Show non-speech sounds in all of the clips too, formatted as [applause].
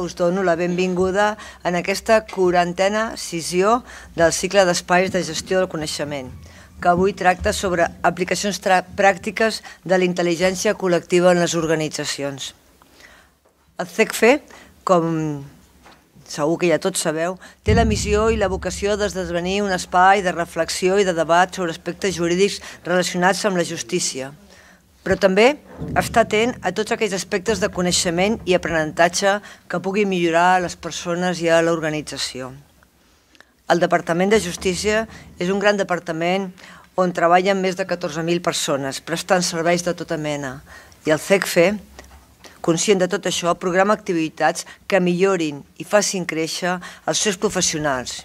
Us dono la benvinguda en aquesta quarantena sisió del cicle d'espais de gestió del coneixement, que avui tracta sobre aplicacions pràctiques de la intel·ligència col·lectiva en les organitzacions. El CECFE, com segur que ja tots sabeu, té la missió i la vocació d'esdevenir un espai de reflexió i de debat sobre aspectes jurídics relacionats amb la justícia però també estar atent a tots aquells aspectes de coneixement i aprenentatge que pugui millorar a les persones i a l'organització. El Departament de Justícia és un gran departament on treballen més de 14.000 persones, prestant serveis de tota mena. I el CECFE, conscient de tot això, programa activitats que millorin i facin créixer els seus professionals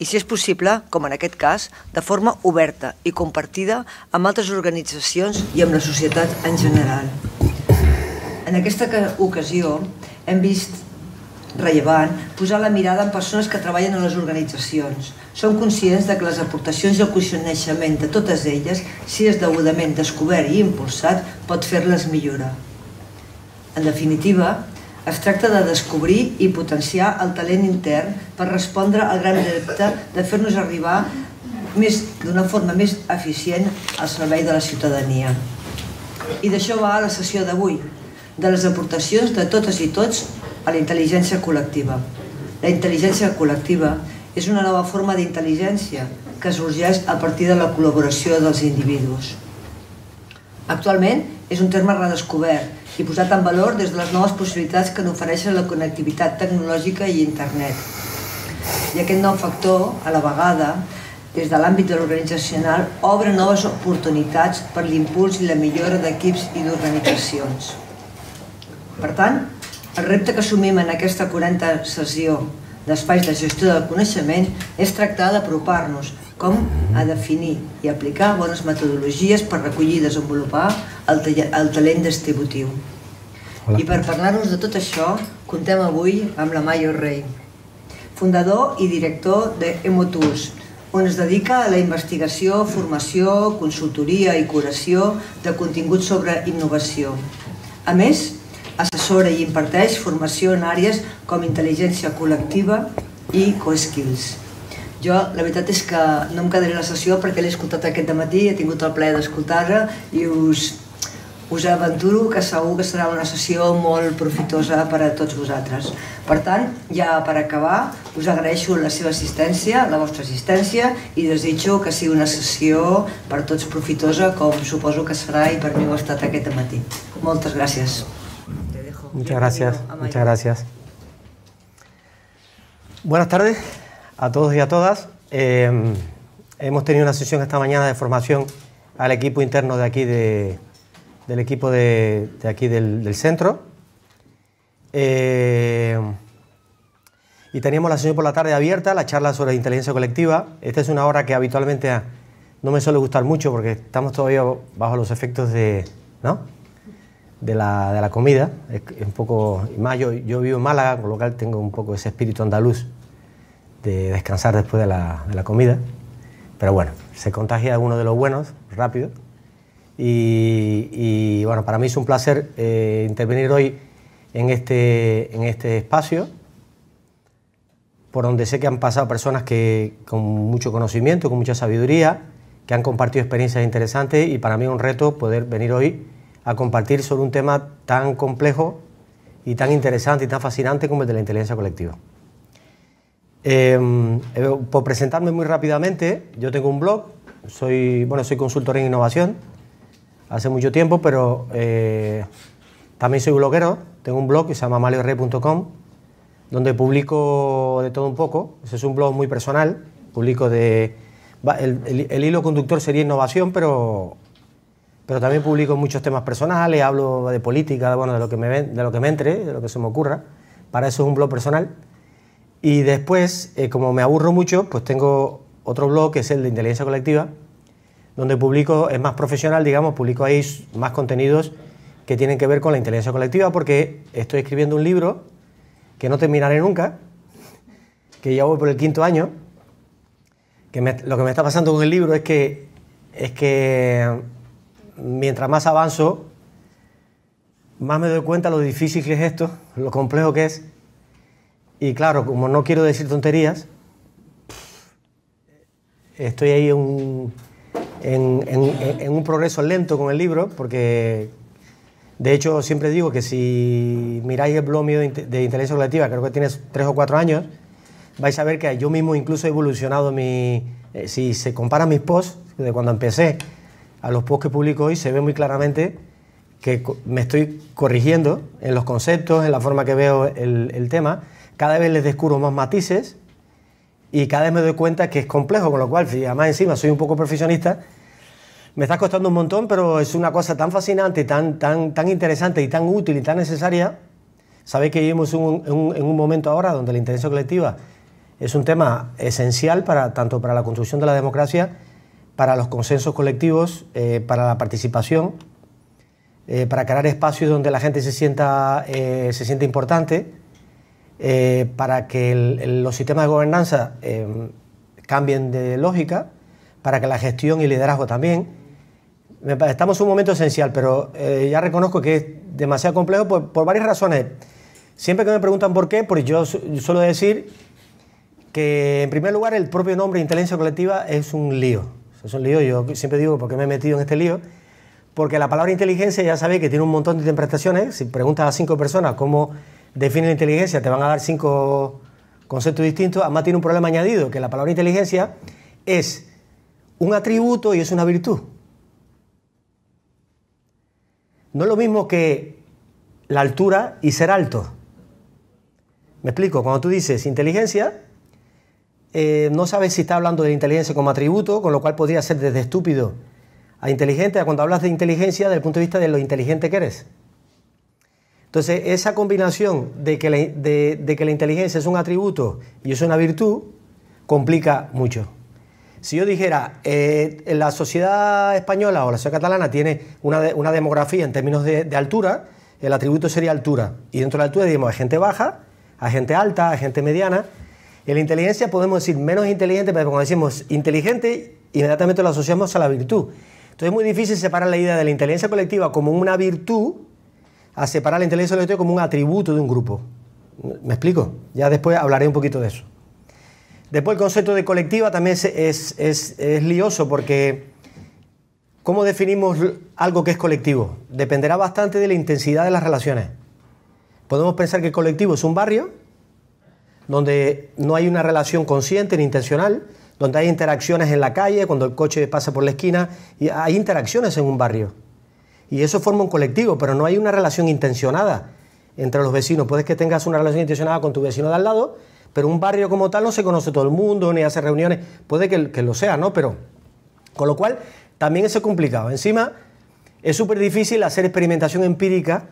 i, si és possible, com en aquest cas, de forma oberta i compartida amb altres organitzacions i amb la societat en general. En aquesta ocasió hem vist rellevant posar la mirada en persones que treballen en les organitzacions. Som conscients de que les aportacions i el coneixement de totes elles, si és degudament descobert i impulsat, pot fer-les millorar. En definitiva, es tracta de descobrir i potenciar el talent intern per respondre al gran repte de fer-nos arribar d'una forma més eficient al servei de la ciutadania. I d'això va a la sessió d'avui, de les aportacions de totes i tots a la intel·ligència col·lectiva. La intel·ligència col·lectiva és una nova forma d'intel·ligència que sorgeix a partir de la col·laboració dels individus. Actualment és un terme redescobert i posat en valor des de les noves possibilitats que n'ofereixen la connectivitat tecnològica i internet. I aquest nou factor, a la vegada, des de l'àmbit de l'organitzacional, obre noves oportunitats per l'impuls i la millora d'equips i d'organitzacions. Per tant, el repte que assumim en aquesta 40 sessió d'espais de gestió del coneixement és tractar d'apropar-nos com a definir i aplicar bones metodologies per recollir i desenvolupar el, el talent distributiu. Hola. I per parlar-nos de tot això, contem avui amb la Mayo Rey, fundador i director de Emotus, on es dedica a la investigació, formació, consultoria i curació de contingut sobre innovació. A més, assessora i imparteix formació en àrees com intel·ligència col·lectiva i co-skills. Jo, la veritat és que no em quedaré la sessió perquè l'he escoltat aquest matí, he tingut el plaer d'escoltar-la i us, us aventuro que segur que serà una sessió molt profitosa per a tots vosaltres. Per tant, ja per acabar, us agraeixo la seva assistència, la vostra assistència i desitjo que sigui una sessió per a tots profitosa com suposo que serà i per mi ho ha estat aquest matí. Moltes gràcies. Muchas gracias, muchas gracias. Buenas tardes. a todos y a todas. Em, hemos tenido una sesión esta mañana de formación al equipo interno de aquí del equipo de, aquí del, centro. Em, y teníamos la sesión por la tarde abierta, la charla sobre inteligencia colectiva. Esta es una hora que habitualmente no me suele gustar mucho porque estamos todavía bajo los efectos de, de, la, comida. un poco, más yo, yo vivo en Málaga, con lo cual tengo un poco ese espíritu andaluz de descansar después de la, comida. Pero bueno, se contagia uno de los buenos rápido. Y, bueno, para mí es un placer eh, intervenir hoy en este, en este espacio, por donde sé que han pasado personas que, con mucho conocimiento, con mucha sabiduría, que han compartido experiencias interesantes y para mí es un reto poder venir hoy a compartir sobre un tema tan complejo y tan interesante y tan fascinante como el de la inteligencia colectiva. Em, eh, por presentarme muy rápidamente, yo tengo un blog, soy, bueno, soy consultor en innovación hace mucho tiempo, pero eh, también soy bloguero, tengo un blog que se llama maliorrey.com, donde publico de todo un poco, ese es un blog muy personal, publico de... El, hilo conductor sería innovación, pero, pero también publico muchos temas personales, hablo de política, bueno, de lo que me, de lo que me entre, de lo que se me ocurra, para eso es un blog personal. Y después, eh, como me aburro mucho, pues tengo otro blog que es el de inteligencia colectiva, donde publico, es más profesional, digamos, publico ahí más contenidos que tienen que ver con la inteligencia colectiva, porque estoy escribiendo un libro que no terminaré nunca, que ya voy por el quinto año, que lo que me está pasando con el libro es que, es que mm, mientras más avanzo, más me doy cuenta lo difícil que es esto, [laughs] lo complejo que es, y claro, como no quiero decir tonterías, estoy ahí en, un progreso lento con el libro, porque de hecho siempre digo que si miráis el blog mío de, interés inteligencia colectiva, creo que tienes tres o cuatro años, vais a ver que yo mismo incluso he evolucionado mi... Eh, si se compara mis posts de cuando empecé a los posts que publico hoy, se ve muy claramente que me estoy corrigiendo en los conceptos, en la forma que veo el tema cada vez les descubro más matices y cada vez me doy cuenta que es complejo, con lo cual, y además encima soy un poco perfeccionista, me está costando un montón, pero es una cosa tan fascinante, tan, tan, tan interesante y tan útil y tan necesaria. Sabéis que vivimos un, en un momento ahora donde la interés colectiva es un tema esencial para, tanto para la construcción de la democracia, para los consensos colectivos, eh, para la participación, eh, para crear espacios donde la gente se sienta, eh, se sienta importante eh, para que los sistemas de gobernanza eh, cambien de lógica, para que la gestión y liderazgo también. Estamos en un momento esencial, pero eh, ya reconozco que es demasiado complejo por, varias razones. Siempre que me preguntan por qué, pues yo, yo suelo decir que en primer lugar el propio nombre inteligencia colectiva es un lío. Es un lío, yo siempre digo por qué me he metido en este lío, porque la palabra inteligencia ya sabéis que tiene un montón de interpretaciones. Si preguntas a cinco personas cómo define la inteligencia, te van a dar cinco conceptos distintos. Además, tiene un problema añadido, que la palabra inteligencia es un atributo y es una virtud. No es lo mismo que la altura y ser alto. Me explico, cuando tú dices inteligencia, eh, no sabes si está hablando de la inteligencia como atributo, con lo cual podría ser desde estúpido a inteligente, a cuando hablas de inteligencia desde el punto de vista de lo inteligente que eres. Entonces, esa combinación de que, la, inteligencia es un atributo y es una virtud, complica mucho. Si yo dijera, eh, la sociedad española o la sociedad catalana tiene una, demografía en términos de, altura, el atributo sería altura. Y dentro de la altura digamos a gente baja, a gente alta, a gente mediana. En la inteligencia podemos decir menos inteligente, pero cuando decimos inteligente, inmediatamente lo asociamos a la virtud. Entonces es muy difícil separar la idea de la inteligencia colectiva como una virtud a separar la inteligencia del como un atributo de un grupo. ¿Me explico? Ya después hablaré un poquito de eso. Después el concepto de colectiva también es, es lioso porque ¿cómo definimos algo que es colectivo? Dependerá bastante de la intensidad de las relaciones. Podemos pensar que el colectivo es un barrio donde no hay una relación consciente ni intencional, donde hay interacciones en la calle, cuando el coche pasa por la esquina, y hay interacciones en un barrio. Y eso forma un colectivo, pero no hay una relación intencionada entre los vecinos. Puedes que tengas una relación intencionada con tu vecino de al lado, pero un barrio como tal no se conoce todo el mundo, ni hace reuniones. Puede que, lo sea, ¿no? Pero. Con lo cual, también es complicado. Encima, es súper difícil hacer experimentación empírica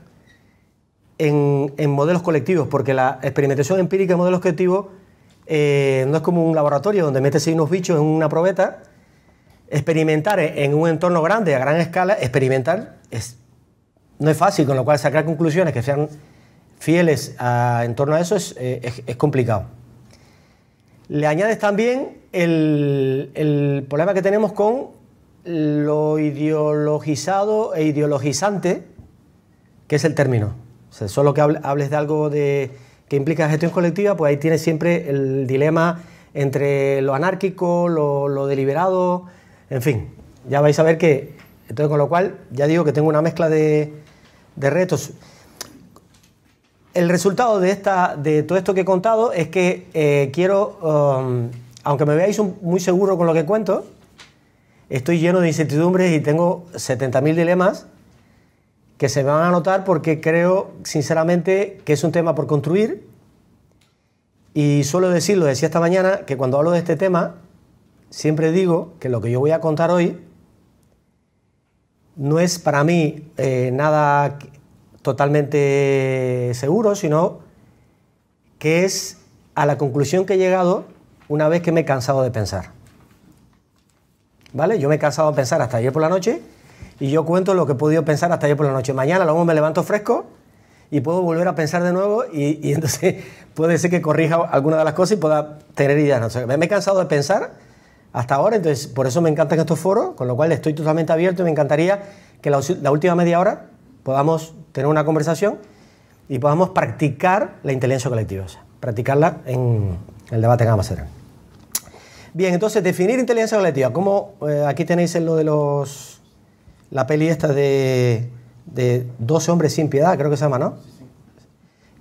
en, modelos colectivos, porque la experimentación empírica en modelos colectivos eh, no es como un laboratorio donde metes ahí unos bichos en una probeta experimentar en un entorno grande, a gran escala, experimentar es, no es fácil, con lo cual sacar conclusiones que sean fieles en torno a eso es, eh, complicado. Le añades también el, problema que tenemos con lo ideologizado e ideologizante, que es el término. solo que hables de algo de, que implica gestión colectiva, pues ahí tienes siempre el dilema entre lo anárquico, lo deliberado, en fin, ya vais a ver que, entonces con lo cual, ya digo que tengo una mezcla de, retos. El resultado de, esta, de todo esto que he contado es que eh, quiero, um, aunque me veáis muy seguro con lo que cuento, estoy lleno de incertidumbres y tengo 70.000 dilemas que se me van a notar porque creo sinceramente que es un tema por construir. Y suelo decirlo, decía esta mañana, que cuando hablo de este tema, siempre digo que lo que yo voy a contar hoy no es para mí eh, nada totalmente seguro, sino que es a la conclusión que he llegado una vez que me he cansado de pensar. ¿Vale? Yo me he cansado de pensar hasta ayer por la noche y yo cuento lo que he podido pensar hasta ayer por la noche. Mañana luego me levanto fresco y puedo volver a pensar de nuevo y, y [laughs] entonces puede ser que corrija alguna de las cosas y pueda tener ideas. O sea, me he cansado de pensar hasta ahora, entonces por eso me encantan estos foros, con lo cual estoy totalmente abierto y me encantaría que la, última media hora podamos tener una conversación y podamos practicar la inteligencia colectiva, practicarla en el debate que vamos a hacer. Bien, entonces definir inteligencia colectiva. Como eh, aquí tenéis en lo de los la peli esta de, de 12 hombres sin piedad, creo que se llama, ¿no?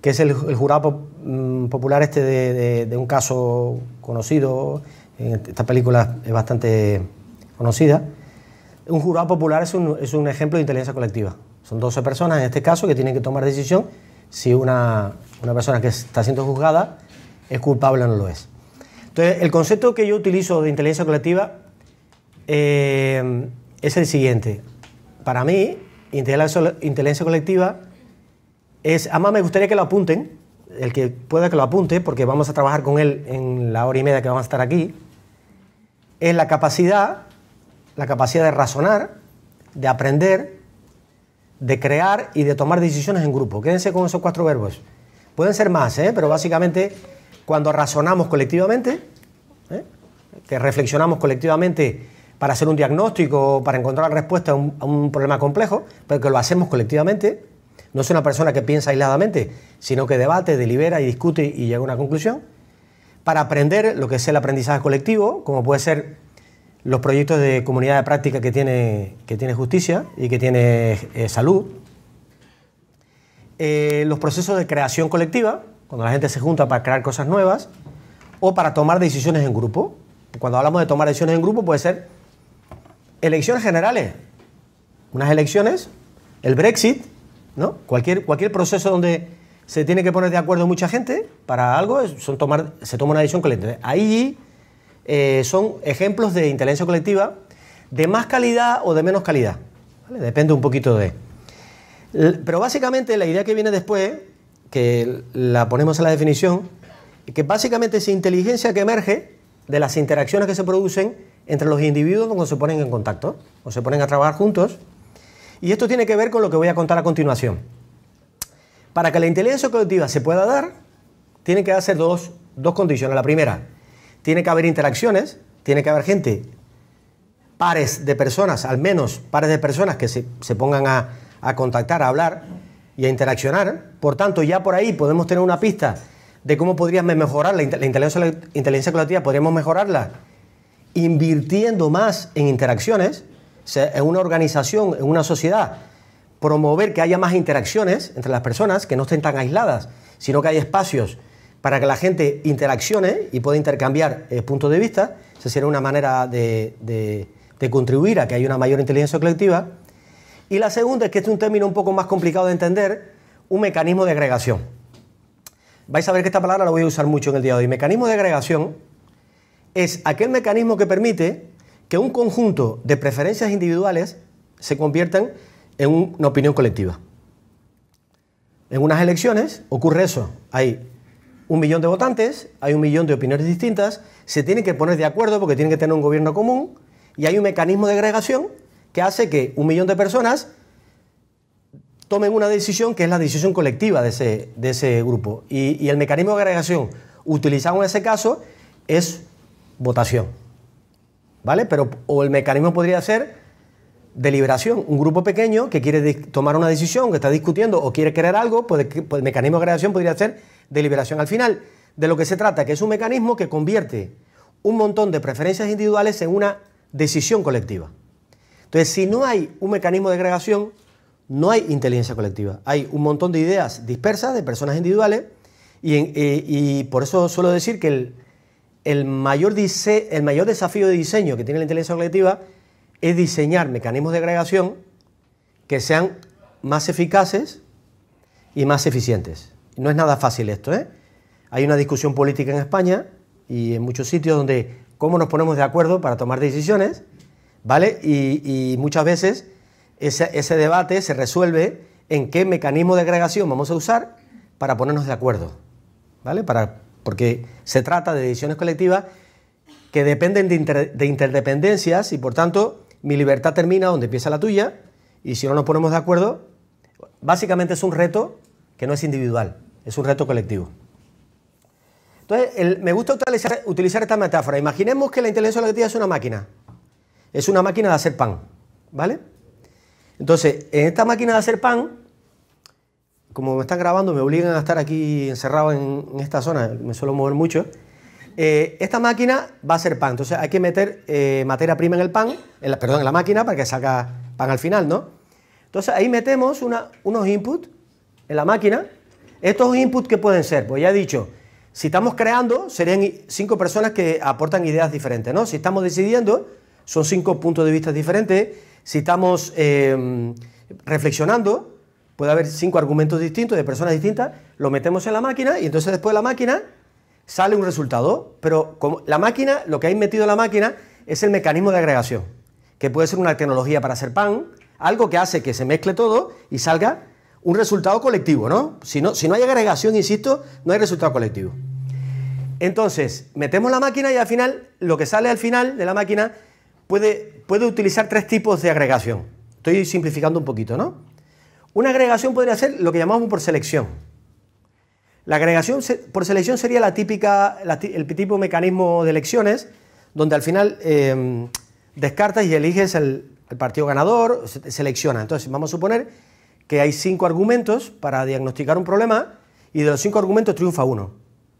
Que es el, jurado mm, popular este de, un caso conocido esta película es bastante conocida. Un jurado popular es un, ejemplo de inteligencia colectiva. Son 12 personas en este caso que tienen que tomar decisión si una, persona que está siendo juzgada es culpable o no lo es. Entonces, el concepto que yo utilizo de inteligencia colectiva eh, es el siguiente. Para mí, inteligencia colectiva es, además me gustaría que lo apunten, el que pueda que lo apunte, porque vamos a trabajar con él en la hora y media que vamos a estar aquí, es la capacidad, la capacidad de razonar, de aprender, de crear y de tomar decisiones en grupo. Quédense con esos cuatro verbos. Pueden ser más, ¿eh? pero básicamente cuando razonamos colectivamente, ¿eh? que reflexionamos colectivamente para hacer un diagnóstico, para encontrar respuesta a un, a un problema complejo, pero que lo hacemos colectivamente, no es una persona que piensa aisladamente, sino que debate, delibera y discute y llega a una conclusión para aprender lo que es el aprendizaje colectivo, como puede ser los proyectos de comunidad de práctica que tiene, que tiene justicia y que tiene eh, salud, eh, los procesos de creación colectiva, cuando la gente se junta para crear cosas nuevas, o para tomar decisiones en grupo. Cuando hablamos de tomar decisiones en grupo puede ser elecciones generales, unas elecciones, el Brexit, ¿no? cualquier, cualquier proceso donde se tiene que poner de acuerdo mucha gente para algo, tomar, se toma una decisión colectiva. Ahí eh, son ejemplos de inteligencia colectiva de más calidad o de menos calidad. Depende un poquito de... Pero básicamente la idea que viene después, que la ponemos en la definición, que básicamente es inteligencia que emerge de las interacciones que se producen entre los individuos cuando se ponen en contacto o se ponen a trabajar juntos. Y esto tiene que ver con lo que voy a contar a continuación. Para que la inteligencia colectiva se pueda dar, tiene que hacer dos, condiciones. La primera, tiene que haber interacciones, tiene que haber gente, pares de personas, al menos pares de personas que se, pongan a, contactar, a hablar y a interaccionar. Por tanto, ya por ahí podemos tener una pista de cómo podríamos mejorar la, inteligencia, la inteligencia colectiva, podríamos mejorarla invirtiendo más en interacciones, en una organización, en una sociedad promover que haya más interacciones entre las personas, que no estén tan aisladas, sino que haya espacios para que la gente interaccione y pueda intercambiar eh, puntos de vista. Esa sería una manera de, contribuir a que haya una mayor inteligencia colectiva. Y la segunda es que este es un término un poco más complicado de entender, un mecanismo de agregación. Vais a ver que esta palabra la voy a usar mucho en el día de hoy. Mecanismo de agregación es aquel mecanismo que permite que un conjunto de preferencias individuales se conviertan en una opinión colectiva. En unas elecciones ocurre eso. Hay un millón de votantes, hay un millón de opiniones distintas, se tienen que poner de acuerdo porque tienen que tener un gobierno común y hay un mecanismo de agregación que hace que un millón de personas tomen una decisión que es la decisión colectiva de ese, de ese grupo. Y, el mecanismo de agregación utilizado en ese caso es votación. ¿Vale? Pero, o el mecanismo podría ser deliberación. Un grupo pequeño que quiere tomar una decisión, que está discutiendo o quiere crear algo, pues, pues el mecanismo de agregación podría ser deliberación. Al final, de lo que se trata, que es un mecanismo que convierte un montón de preferencias individuales en una decisión colectiva. Entonces, si no hay un mecanismo de agregación, no hay inteligencia colectiva. Hay un montón de ideas dispersas de personas individuales y, eh, por eso suelo decir que mayor, el mayor desafío de diseño que tiene la inteligencia colectiva es diseñar mecanismos de agregación que sean más eficaces y más eficientes. No es nada fácil esto. ¿eh? Hay una discusión política en España y en muchos sitios donde cómo nos ponemos de acuerdo para tomar decisiones, ¿vale? Y, muchas veces ese, debate se resuelve en qué mecanismo de agregación vamos a usar para ponernos de acuerdo, ¿vale? Para, porque se trata de decisiones colectivas que dependen de interdependencias y por tanto mi libertad termina donde empieza la tuya, y si no nos ponemos de acuerdo, básicamente es un reto que no es individual, es un reto colectivo. Entonces, me gusta utilizar, esta metáfora. Imaginemos que la inteligencia colectiva es una máquina. Es una máquina de hacer pan, ¿vale? Entonces, en esta máquina de hacer pan, como me están grabando, me obligan a estar aquí encerrado en, en esta zona, me suelo mover mucho. Eh, esta máquina va a ser pan, entonces hay que meter eh, materia prima en el pan, la, perdón, en la máquina para que salga pan al final, ¿no? Entonces ahí metemos unos inputs en la máquina. Estos inputs que pueden ser, pues ya he dicho, si estamos creando, serían cinco personas que aportan ideas diferentes, ¿no? Si estamos decidiendo, son cinco puntos de vista diferentes. Si estamos em, reflexionando, puede haber cinco argumentos distintos de personas distintas, lo metemos en la máquina y entonces después la máquina sale un resultado, pero como la máquina, lo que hay metido en la máquina es el mecanismo de agregación, que puede ser una tecnología para hacer pan, algo que hace que se mezcle todo y salga un resultado colectivo, ¿no? Si no, si no hay agregación, insisto, no hay resultado colectivo. Entonces, metemos la máquina y al final, lo que sale al final de la máquina puede, puede utilizar tres tipos de agregación. Estoy simplificando un poquito, ¿no? Una agregación podría ser lo que llamamos por selección. La agregación por selección sería la típica, el tipo mecanismo de elecciones, donde al final em, descartas y eliges el, partido ganador, selecciona. Entonces, vamos a suponer que hay cinco argumentos para diagnosticar un problema y de los cinco argumentos triunfa uno.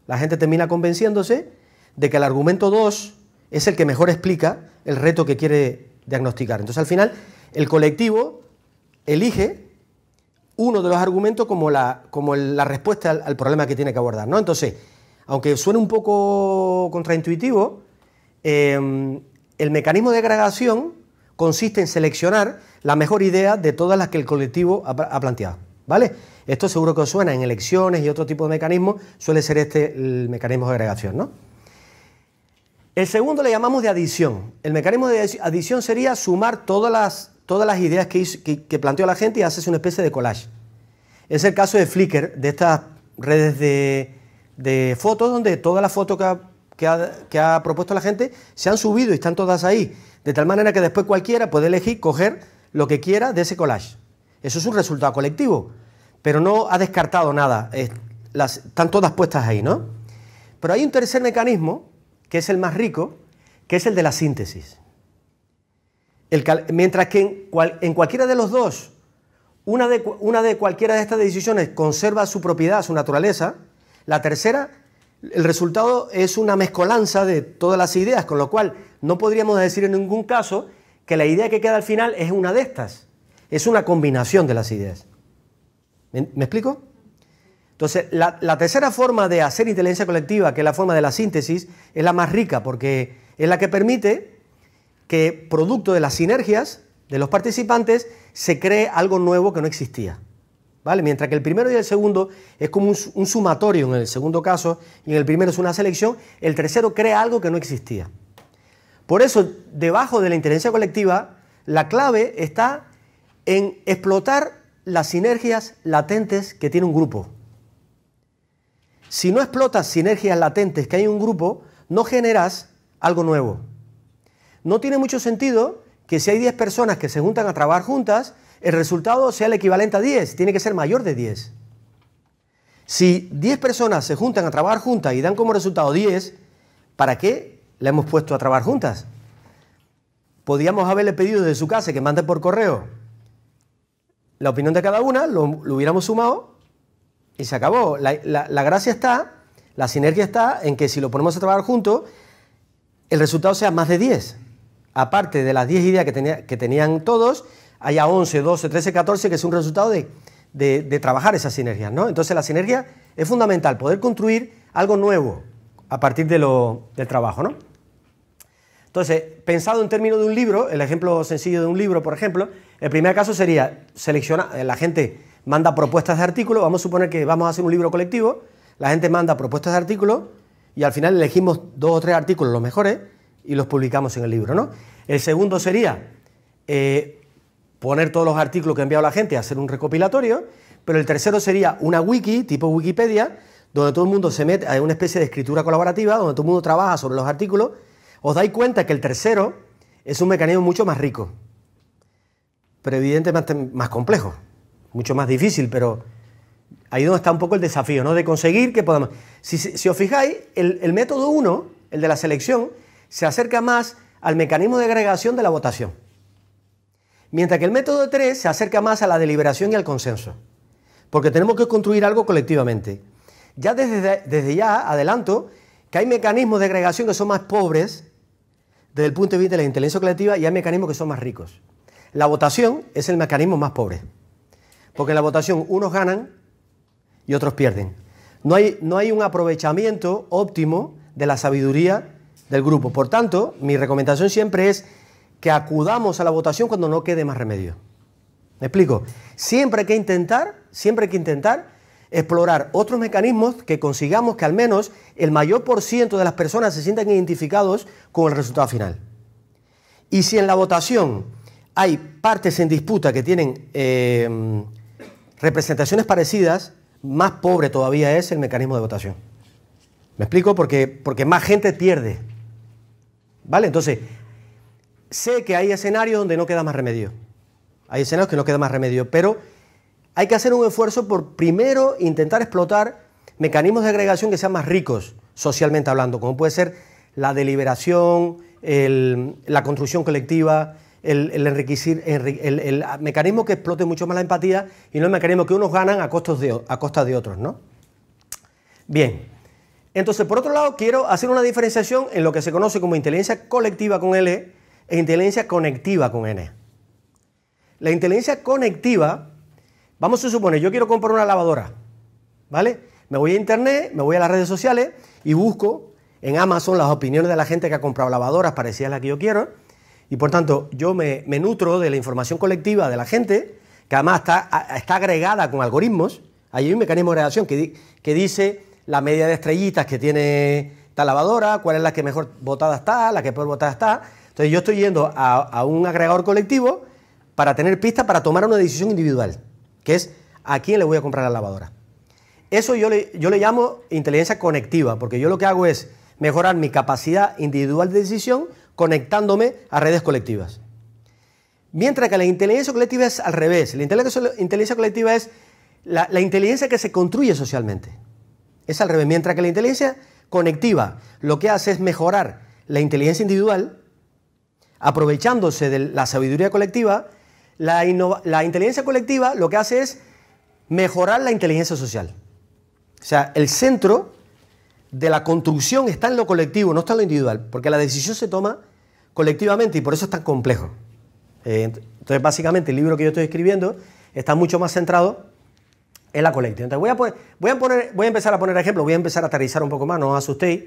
La gente termina convenciéndose de que el argumento dos es el que mejor explica el reto que quiere diagnosticar. Entonces, al final, el colectivo elige uno de los argumentos como la, como la respuesta al, problema que tiene que abordar. ¿no? Entonces, aunque suene un poco contraintuitivo, em, el mecanismo de agregación consiste en seleccionar la mejor idea de todas las que el colectivo ha, planteado. ¿Vale? Esto seguro que os suena en elecciones y otro tipo de mecanismos, suele ser este el mecanismo de agregación, ¿no? El segundo le llamamos de adición. El mecanismo de adición sería sumar todas las todas las ideas que, planteó la gente y haces una especie de collage. Es el caso de Flickr, de estas redes de, fotos, donde todas las fotos que ha, propuesto la gente se han subido y están todas ahí, de tal manera que después cualquiera puede elegir coger lo que quiera de ese collage. Eso es un resultado colectivo, pero no ha descartado nada, están todas puestas ahí, ¿no? Pero hay un tercer mecanismo, que es el más rico, que es el de la síntesis mientras que en, cualquiera de los dos, una de, una de cualquiera de estas decisiones conserva su propiedad, su naturaleza, la tercera, el resultado es una mezcolanza de todas las ideas, con lo cual no podríamos decir en ningún caso que la idea que queda al final es una de estas, es una combinación de las ideas. ¿Me, explico? Entonces, la, la tercera forma de hacer inteligencia colectiva, que es la forma de la síntesis, es la más rica porque es la que permite que producto de las sinergias de los participantes se cree algo nuevo que no existía. ¿Vale? Mientras que el primero y el segundo es como un, un, sumatorio en el segundo caso y en el primero es una selección, el tercero crea algo que no existía. Por eso, debajo de la inteligencia colectiva, la clave está en explotar las sinergias latentes que tiene un grupo. Si no explotas sinergias latentes que hay en un grupo, no generas algo nuevo. No tiene mucho sentido que si hay 10 personas que se juntan a trabajar juntas, el resultado sea el equivalente a 10, tiene que ser mayor de 10. Si 10 personas se juntan a trabajar juntas y dan como resultado 10, ¿para qué la hemos puesto a trabajar juntas? Podíamos haberle pedido desde su casa que mande por correo la opinión de cada una, lo, hubiéramos sumado y se acabó. La, la gracia está, la sinergia está en que si lo ponemos a trabajar juntos, el resultado sea más de 10 aparte de las 10 ideas que, tenían todos, haya 11, 12, 13, 14, que es un resultado de, trabajar esas sinergias. Entonces la sinergia es fundamental, poder construir algo nuevo a partir del trabajo. ¿no? Entonces, pensado en términos de un libro, el ejemplo sencillo de un libro, por ejemplo, el primer caso sería seleccionar, eh, la gente manda propuestas de artículos, vamos a suponer que vamos a hacer un libro colectivo, la gente manda propuestas de artículos y al final elegimos dos o tres artículos los mejores y los publicamos en el libro. ¿no? El segundo sería eh, poner todos los artículos que ha enviado la gente, a hacer un recopilatorio, pero el tercero sería una wiki tipo Wikipedia, donde todo el mundo se mete, hay una especie de escritura colaborativa, donde todo el mundo trabaja sobre los artículos, os dais cuenta que el tercero es un mecanismo mucho más rico, pero evidentemente más complejo, mucho más difícil, pero ahí donde está un poco el desafío, ¿no? De conseguir que podamos... Si, os fijáis, el, el método 1, el de la selección, se acerca más al mecanismo de agregación de la votación. Mientras que el método 3 se acerca más a la deliberación y al consenso. Porque tenemos que construir algo colectivamente. Ya desde, desde ya adelanto que hay mecanismos de agregación que son más pobres desde el punto de vista de la inteligencia colectiva y hay mecanismos que son más ricos. La votación es el mecanismo más pobre. Porque en la votación unos ganan y otros pierden. No hay, no hay un aprovechamiento óptimo de la sabiduría del grupo. Por tanto, mi recomendación siempre es que acudamos a la votación cuando no quede más remedio. ¿Me explico? Siempre hay que intentar, siempre hay que intentar explorar otros mecanismos que consigamos que al menos el mayor por ciento de las personas se sientan identificados con el resultado final. Y si en la votación hay partes en disputa que tienen eh, representaciones parecidas, más pobre todavía es el mecanismo de votación. ¿Me explico? porque más gente pierde. ¿Vale? Entonces, sé que hay escenarios donde no queda más remedio. Hay escenarios que no queda más remedio, pero hay que hacer un esfuerzo por primero intentar explotar mecanismos de agregación que sean más ricos socialmente hablando, como puede ser la deliberación, la construcción colectiva, el, mecanismo que explote mucho más la empatía y no el mecanismo que unos ganan a, de, a costa de otros, ¿no? Bien. Entonces, por otro lado, quiero hacer una diferenciación en lo que se conoce como inteligencia colectiva con L e inteligencia conectiva con N. La inteligencia conectiva, vamos a suponer, yo quiero comprar una lavadora, ¿vale? Me voy a internet, me voy a las redes sociales y busco en Amazon las opiniones de la gente que ha comprado lavadoras parecidas a las que yo quiero. Y por tanto, yo me, nutro de la información colectiva de la gente, que además está, agregada con algoritmos. Hay un mecanismo de relación que dice la media de estrellitas que tiene ...esta lavadora, cuál es la que mejor votada está, la que peor votada está. Entonces yo estoy yendo a, un agregador colectivo para tener pistas para tomar una decisión individual, que es a quién le voy a comprar la lavadora. Eso yo le, llamo inteligencia conectiva, porque yo lo que hago es mejorar mi capacidad individual de decisión conectándome a redes colectivas. Mientras que la inteligencia colectiva es al revés. La inteligencia colectiva es la inteligencia que se construye socialmente. Es al revés, mientras que la inteligencia conectiva lo que hace es mejorar la inteligencia individual, aprovechándose de la sabiduría colectiva, la, la inteligencia colectiva lo que hace es mejorar la inteligencia social. O sea, el centro de la construcción está en lo colectivo, no está en lo individual, porque la decisión se toma colectivamente y por eso es tan complejo. Eh, entonces, básicamente, el libro que yo estoy escribiendo está mucho más centrado ...en la colectiva... Entonces voy a, poner, voy, a poner, voy a empezar a poner ejemplos, voy a empezar a aterrizar un poco más, no os asustéis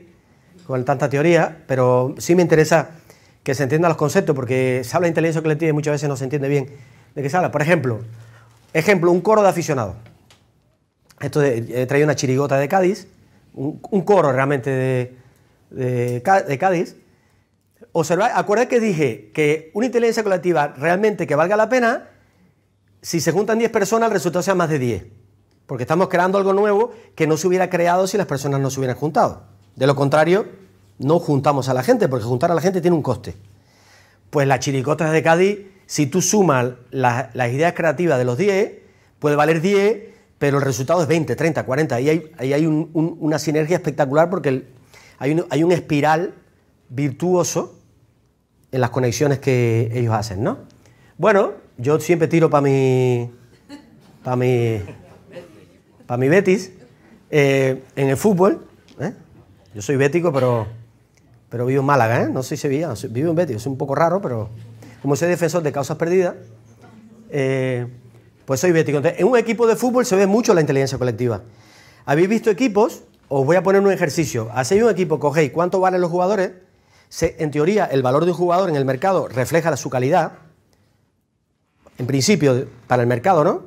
con tanta teoría, pero sí me interesa que se entiendan los conceptos, porque se habla de inteligencia colectiva y muchas veces no se entiende bien de qué se habla. Por ejemplo, ejemplo, un coro de aficionados. Esto he eh, traído una chirigota de Cádiz, un, coro realmente de, de, Cádiz. Observa, acuerda que dije que una inteligencia colectiva realmente que valga la pena, si se juntan 10 personas, el resultado sea más de 10. Porque estamos creando algo nuevo que no se hubiera creado si las personas no se hubieran juntado. De lo contrario, no juntamos a la gente, porque juntar a la gente tiene un coste. Pues las chiricotas de Cádiz, si tú sumas las, ideas creativas de los 10, puede valer 10, pero el resultado es 20, 30, 40. Ahí hay, una sinergia espectacular porque hay, un, espiral virtuoso en las conexiones que ellos hacen, ¿no? Bueno, yo siempre tiro para mi... para mi para mi Betis, eh, en el fútbol. ¿eh? Yo soy bético, pero, pero vivo en Málaga, ¿eh? no si se vía, vivo en Betis, es un poco raro, pero como soy defensor de causas perdidas, eh, pues soy bético. en un equipo de fútbol se ve mucho la inteligencia colectiva. Habéis visto equipos, os voy a poner un ejercicio. Hacéis un equipo, cogéis cuánto valen los jugadores. en teoría, el valor de un jugador en el mercado refleja su calidad. En principio, para el mercado, ¿no?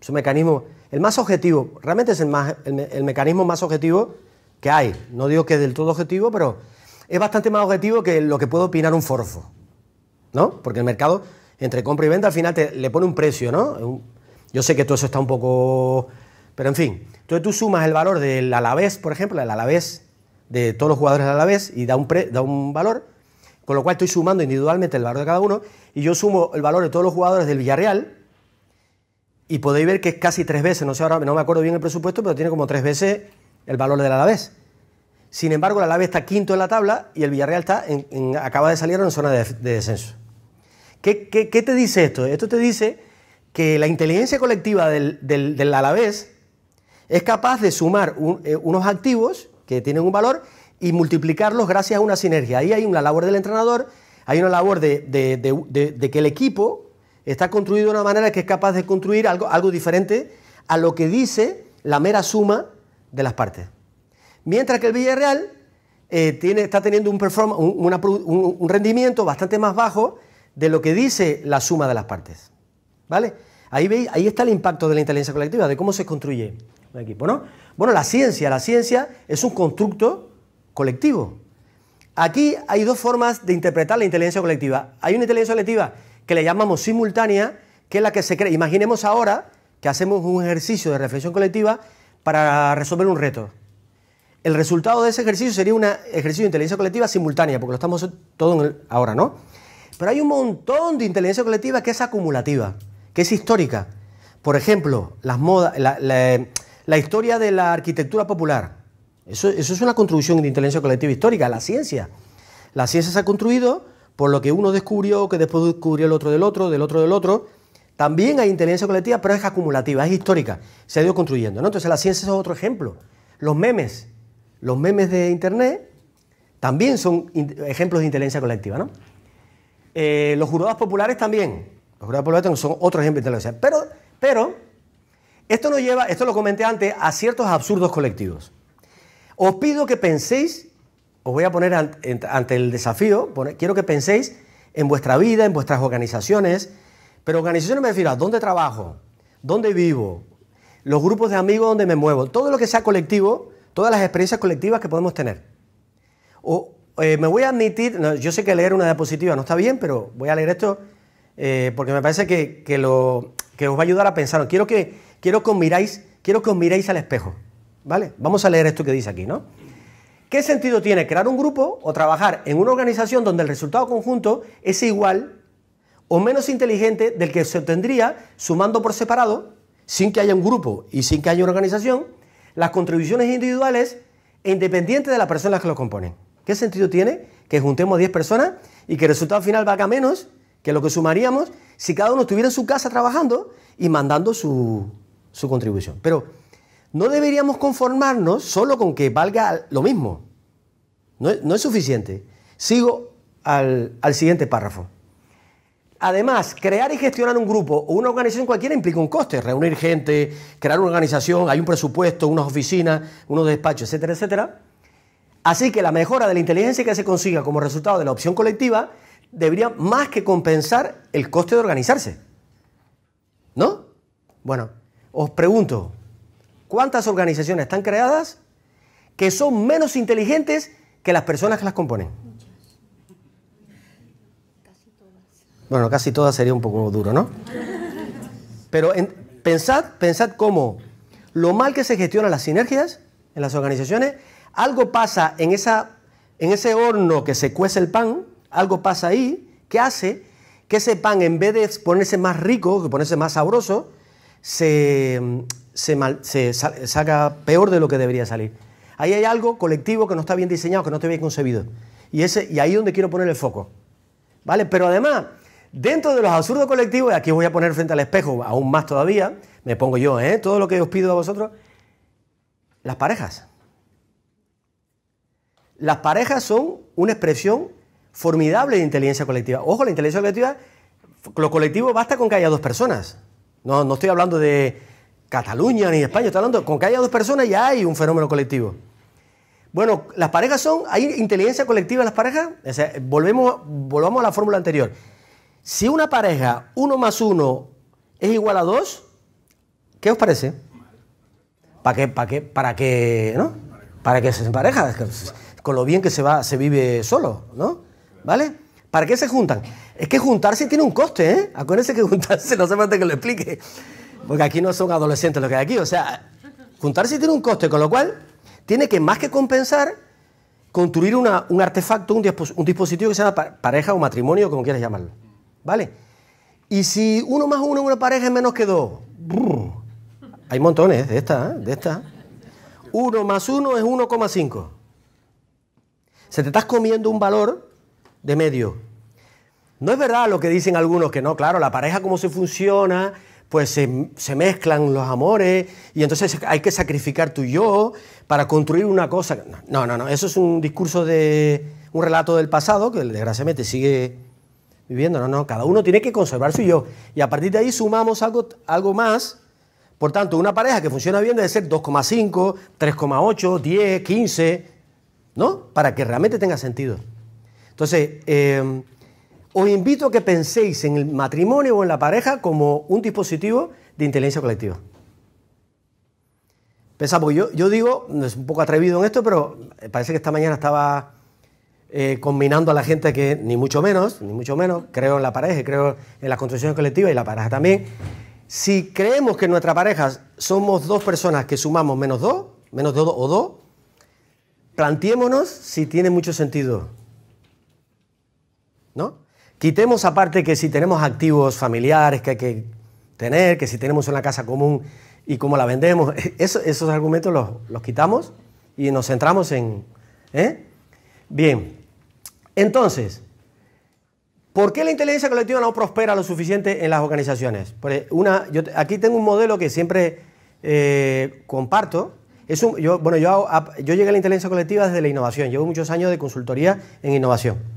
Es un mecanismo el más objetivo, realmente es el, más, mecanismo más objetivo que hay. No digo que es del todo objetivo, pero es bastante más objetivo que lo que puede opinar un forfo. ¿No? Porque el mercado, entre compra y venta, al final le pone un precio, ¿no? Yo sé que todo eso está un poco. Pero en fin. Entonces tú sumas el valor del Alavés, por ejemplo, el Alavés, de todos los jugadores del Alavés, y da un, da un valor. Con lo cual estoy sumando individualmente el valor de cada uno. Y yo sumo el valor de todos los jugadores del Villarreal, y podéis ver que es casi tres veces, no sé ahora, no me acuerdo bien el presupuesto, pero tiene como tres veces el valor del Alavés. Sin embargo, el Alavés está quinto en la tabla y el Villarreal está acaba de salir en zona de, descenso. ¿Qué, te dice esto? Esto te dice que la inteligencia colectiva del, del, del Alavés es capaz de sumar eh, unos activos que tienen un valor y multiplicarlos gracias a una sinergia. Ahí hay una labor del entrenador, hay una labor de que el equipo Está construido de una manera que es capaz de construir algo, algo diferente a lo que dice la mera suma de las partes. Mientras que el Villarreal eh, tiene, está teniendo un, rendimiento bastante más bajo de lo que dice la suma de las partes. ¿Vale? Ahí, veis, ahí está el impacto de la inteligencia colectiva, de cómo se construye un equipo. ¿no? Bueno, la ciencia, la ciencia es un constructo colectivo. Aquí hay dos formas de interpretar la inteligencia colectiva. Hay una inteligencia colectiva que le llamamos simultánea, que es la que se cree. Imaginemos ahora que hacemos un ejercicio de reflexión colectiva para resolver un reto. El resultado de ese ejercicio sería un ejercicio de inteligencia colectiva simultánea, porque lo estamos todo ahora, ¿no? Pero hay un montón de inteligencia colectiva que es acumulativa, que es histórica. Por ejemplo, las la, historia de la arquitectura popular. Eso, eso, es una contribución de inteligencia colectiva histórica, la ciencia. La ciencia se ha construido por lo que uno descubrió, que después descubrió el otro del otro, del otro del otro. También hay inteligencia colectiva, pero es acumulativa, es histórica, se ha ido construyendo. Entonces la ciencia es otro ejemplo. Los memes, los memes de Internet también son ejemplos de inteligencia colectiva. Eh, los jurados populares también, los jurados populares son otro ejemplo de inteligencia. Pero, pero esto nos lleva, esto lo comenté antes, a ciertos absurdos colectivos. Os pido que penséis os voy a poner ante el desafío, quiero que penséis en vuestra vida, en vuestras organizaciones, pero organizaciones me refiero a dónde trabajo, dónde vivo, los grupos de amigos donde me muevo, todo lo que sea colectivo, todas las experiencias colectivas que podemos tener. O eh, me voy a admitir, yo sé que leer una diapositiva no está bien, pero voy a leer esto eh, porque me parece que, lo, que os va a ayudar a pensar. Quiero que, quiero que os miráis, quiero que os miréis al espejo. ¿Vale? Vamos a leer esto que dice aquí, ¿no? ¿Qué sentido tiene crear un grupo o trabajar en una organización donde el resultado conjunto es igual o menos inteligente del que se obtendría sumando por separado, sin que haya un grupo y sin que haya una organización, las contribuciones individuales e independientes de las personas que lo componen? ¿Qué sentido tiene que juntemos 10 personas y que el resultado final valga menos que lo que sumaríamos si cada uno estuviera en su casa trabajando y mandando su, contribución? Pero no deberíamos conformarnos solo con que valga lo mismo. No, es suficiente. Sigo al, al siguiente párrafo. Además, crear y gestionar un grupo o una organización cualquiera implica un coste. Reunir gente, crear una organización, hay un presupuesto, unas oficinas, unos despachos, etcétera, etcétera. Así que la mejora de la inteligencia que se consiga como resultado de la opción colectiva debería más que compensar el coste de organizarse. ¿No? Bueno, os pregunto, ¿Cuántas organizaciones están creadas que son menos inteligentes que las personas que las componen? Bueno, casi todas sería un poco duro, ¿no? Pero pensad, cómo lo mal que se gestionan las sinergias en las organizaciones, algo pasa en, en ese horno que se cuece el pan, algo pasa ahí que hace que ese pan, en vez de ponerse más rico, que ponerse más sabroso, se, saca peor de lo que debería salir. Ahí hay algo colectivo que no está bien diseñado, que no está bien concebido. Y, ese, y ahí es donde quiero poner el foco. ¿Vale? Pero además, dentro de los absurdos colectivos, y aquí voy a poner frente al espejo aún más todavía, me pongo yo, ¿eh? todo lo que os pido a vosotros, las parejas. Las parejas son una expresión formidable de inteligencia colectiva. Ojo, la inteligencia colectiva, lo colectivo basta con que haya dos personas. No, no estoy hablando de Cataluña ni de España, estoy hablando con que haya dos personas ya hay un fenómeno colectivo. Bueno, las parejas son, ¿hay inteligencia colectiva en las parejas? volvemos, volvamos a la fórmula anterior. Si una pareja, uno más uno, es igual a dos, ¿qué os parece? ¿Para qué, para qué, para qué, no? Para que se empareja, con lo bien que se, va, se vive solo, ¿no? ¿Vale? ¿Para qué se juntan? Es que juntarse tiene un coste, ¿eh? Acuérdense que [laughs] juntarse, no hace falta que lo explique, porque aquí no son adolescentes los que hay aquí, o sea, juntarse tiene un coste, con lo cual tiene que más que compensar construir un artefacto, un, dispositivo que sea llama pareja o matrimonio, como quieras llamarlo, ¿vale? Y si uno más uno en una pareja es menos que dos, hay montones de estas, ¿eh? de estas. ¿eh? Uno más uno es 1,5. Se te estás comiendo un valor de medio. No es verdad lo que dicen algunos, que no, claro, la pareja como se funciona, pues se, mezclan los amores y entonces hay que sacrificar tu yo para construir una cosa. No, no, no, eso es un discurso de un relato del pasado que desgraciadamente sigue viviendo. No, no, cada uno tiene que conservar su yo. Y a partir de ahí sumamos algo, algo más. Por tanto, una pareja que funciona bien debe ser 2,5, 3,8, 10, 15, ¿no? Para que realmente tenga sentido. Entonces, em, os invito a que penséis en el matrimonio o en la pareja como un dispositivo de inteligencia colectiva. Pensad, porque yo, yo digo, es un poco atrevido en esto, pero eh, parece que esta mañana estaba eh, combinando a la gente que, ni mucho menos, ni mucho menos, creo en la pareja, creo en las construcciones colectivas y la pareja también. Si creemos que en nuestra pareja somos dos personas que sumamos menos dos, menos dos o dos, planteémonos si tiene mucho sentido ¿no? Quitemos aparte que si tenemos activos familiares que hay que tener, que si tenemos una casa común y cómo la vendemos, [laughs] esos argumentos los, quitamos y nos centramos en... ¿eh? Bien, entonces, ¿por qué la inteligencia colectiva no prospera lo suficiente en las organizaciones? Una, aquí tengo un modelo que siempre eh, comparto. yo, bueno, yo, yo llegué a la inteligencia colectiva desde la innovación, llevo muchos años de consultoría en innovación.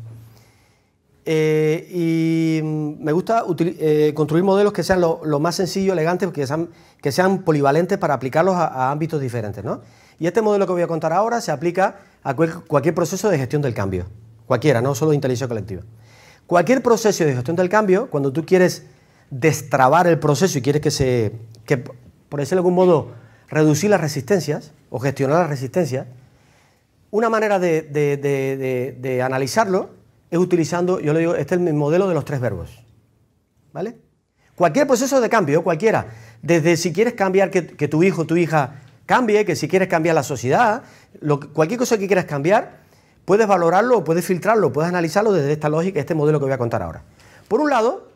Eh, y mm, me gusta eh, construir modelos que sean lo, más sencillo, elegantes, que sean, que sean polivalentes para aplicarlos a, ámbitos diferentes. ¿no? Y este modelo que voy a contar ahora se aplica a cualquier proceso de gestión del cambio, cualquiera, no solo de inteligencia colectiva. Cualquier proceso de gestión del cambio, cuando tú quieres destrabar el proceso y quieres que se, que, por decirlo de algún modo, reducir las resistencias o gestionar las resistencias, una manera de, de, de analizarlo utilizando, yo le digo, este es el modelo de los tres verbos. ¿Vale? Cualquier proceso de cambio, cualquiera, desde si quieres cambiar que, tu hijo tu hija cambie, que si quieres cambiar la sociedad, cualquier cosa que quieras cambiar, puedes valorarlo, puedes filtrarlo, puedes analizarlo desde esta lógica, este modelo que voy a contar ahora. Por un lado,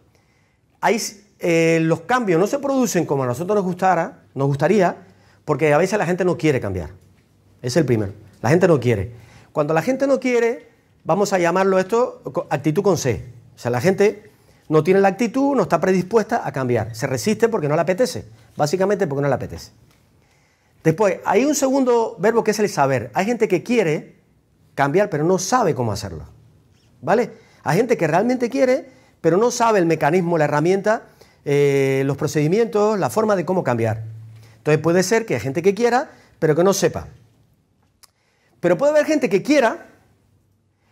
hay, eh, los cambios no se producen como a nosotros nos, gustara, nos gustaría, porque a veces la gente no quiere cambiar. Es el primero. La gente no quiere. Cuando la gente no quiere, vamos a llamarlo esto actitud con C. O sea, la gente no tiene la actitud, no está predispuesta a cambiar. Se resiste porque no le apetece. Básicamente porque no le apetece. Después, hay un segundo verbo que es el saber. Hay gente que quiere cambiar, pero no sabe cómo hacerlo. ¿Vale? Hay gente que realmente quiere, pero no sabe el mecanismo, la herramienta, eh, los procedimientos, la forma de cómo cambiar. Entonces puede ser que hay gente que quiera, pero que no sepa. Pero puede haber gente que quiera,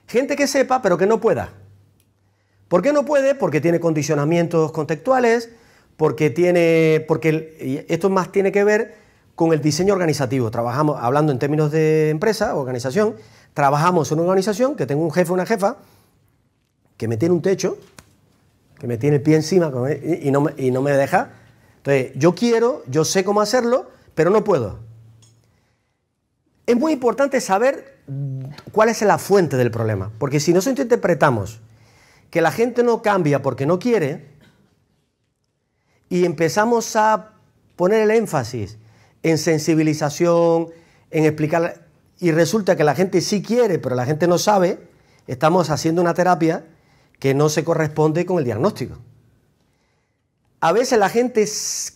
Gente que sepa, pero que no pueda. ¿Por qué no puede? Porque tiene condicionamientos contextuales, porque tiene. porque esto más tiene que ver con el diseño organizativo. Trabajamos, hablando en términos de empresa, organización, trabajamos en una organización que tengo un jefe, o una jefa, que me tiene un techo, que me tiene el pie encima y no, y no me deja. Entonces, yo quiero, yo sé cómo hacerlo, pero no puedo. Es muy importante saber cuál es la fuente del problema. Porque si nosotros interpretamos que la gente no cambia porque no quiere y empezamos a poner el énfasis en sensibilización, en explicar, y resulta que la gente sí quiere, pero la gente no sabe, estamos haciendo una terapia que no se corresponde con el diagnóstico. A veces la gente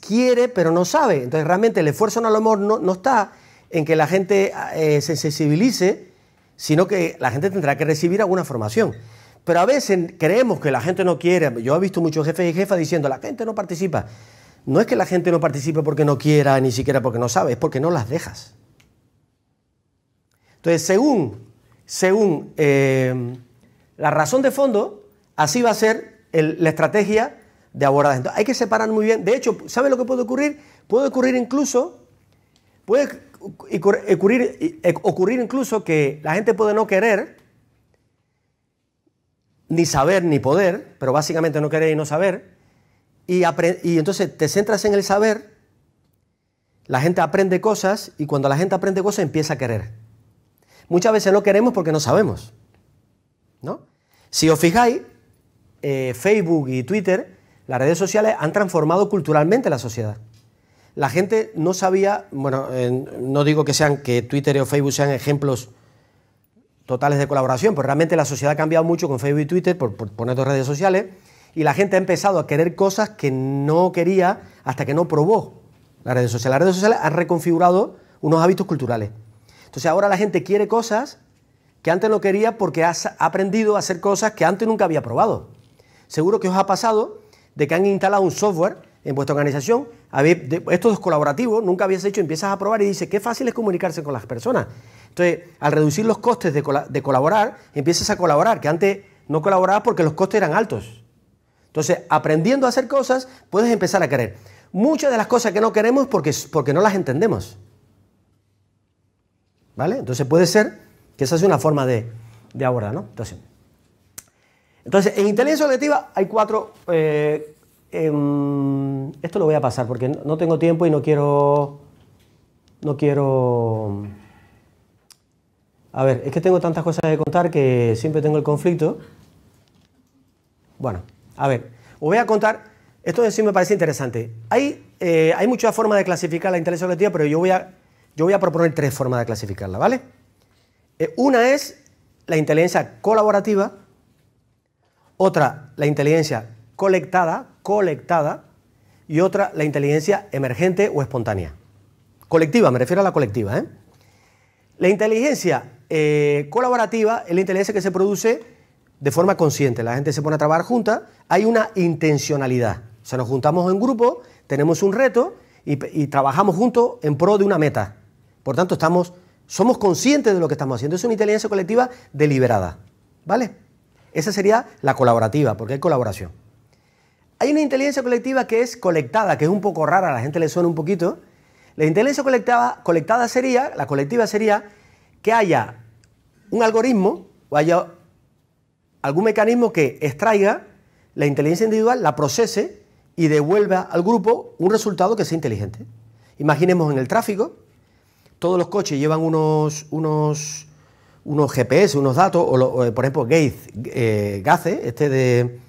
quiere, pero no sabe. Entonces realmente el esfuerzo en el amor no, no está en que la gente eh, se sensibilice, sino que la gente tendrá que recibir alguna formación. Pero a veces creemos que la gente no quiere. Yo he visto muchos jefes y jefas diciendo, la gente no participa. No es que la gente no participe porque no quiera, ni siquiera porque no sabe, es porque no las dejas. Entonces, según, según eh, la razón de fondo, así va a ser la estrategia de abordar. hay que separar muy bien. De hecho, ¿sabe lo que puede ocurrir? Puede ocurrir incluso, puede ocurrir, e, ocurrir incluso que la gente puede no querer, ni saber ni poder, pero básicamente no querer y no saber, y, entonces te centras en el saber, la gente aprende cosas y cuando la gente aprende cosas empieza a querer. Muchas veces no queremos porque no sabemos. ¿no? Si os fijáis, eh, Facebook y Twitter, las redes sociales han transformado culturalmente la sociedad la gente no sabía, bueno, no digo que sean que Twitter o Facebook sean ejemplos totales de colaboración, pero realmente la sociedad ha cambiado mucho con Facebook y Twitter, por, por poner dos redes sociales, y la gente ha empezado a querer cosas que no quería hasta que no probó las redes sociales. Las redes sociales han reconfigurado unos hábitos culturales. Entonces ahora la gente quiere cosas que antes no quería porque ha aprendido a hacer cosas que antes nunca había probado. Seguro que os ha pasado de que han instalado un software en vuestra organización, estos colaborativos nunca habías hecho, empiezas a probar y dices, qué fácil es comunicarse con las personas. Entonces, al reducir los costes de, colaborar, empiezas a colaborar, que antes no colaborabas porque los costes eran altos. Entonces, aprendiendo a hacer cosas, puedes empezar a querer. Muchas de las cosas que no queremos porque, porque no las entendemos. ¿Vale? Entonces puede ser que esa sea una forma de, abordar, ¿no? Entonces, entonces, en inteligencia colectiva hay cuatro eh, Em, esto lo voy a pasar porque no tengo tiempo y no quiero. No quiero. A ver, es que tengo tantas cosas que contar que siempre tengo el conflicto. Bueno, a ver, os voy a contar. Esto en sí me parece interesante. Hay, eh, hay muchas formas de clasificar la inteligencia colectiva, pero yo voy, a, yo voy a proponer tres formas de clasificarla, ¿vale? Eh, una es la inteligencia colaborativa, otra la inteligencia colectada, colectada, y otra la inteligencia emergente o espontánea. Colectiva, me refiero a la colectiva. ¿eh? La inteligencia eh, colaborativa es la inteligencia que se produce de forma consciente. La gente se pone a trabajar junta, hay una intencionalidad. O sea, nos juntamos en grupo, tenemos un reto y, trabajamos juntos en pro de una meta. Por tanto, estamos, somos conscientes de lo que estamos haciendo. Es una inteligencia colectiva deliberada. ¿Vale? Esa sería la colaborativa, porque hay colaboración. Hay una inteligencia colectiva que es colectada, que es un poco rara, a la gente le suena un poquito. La inteligencia colectada, colectada sería, la colectiva sería que haya un algoritmo o haya algún mecanismo que extraiga la inteligencia individual, la procese y devuelva al grupo un resultado que sea inteligente. Imaginemos en el tráfico, todos los coches llevan unos, unos, unos GPS, unos datos, o, por ejemplo Gates, eh, Gaze, este de,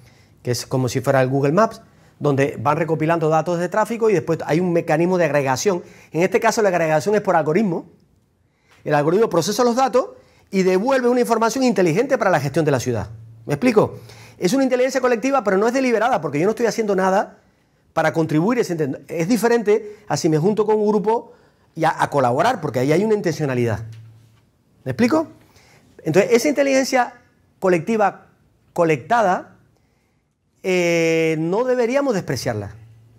que es como si fuera el Google Maps, donde van recopilando datos de tráfico y después hay un mecanismo de agregación. En este caso la agregación es por algoritmo. El algoritmo procesa los datos y devuelve una información inteligente para la gestión de la ciudad. ¿Me explico? Es una inteligencia colectiva, pero no es deliberada, porque yo no estoy haciendo nada para contribuir Es diferente a si me junto con un grupo y a colaborar, porque ahí hay una intencionalidad. ¿Me explico? Entonces, esa inteligencia colectiva colectada eh, no deberíamos despreciarla,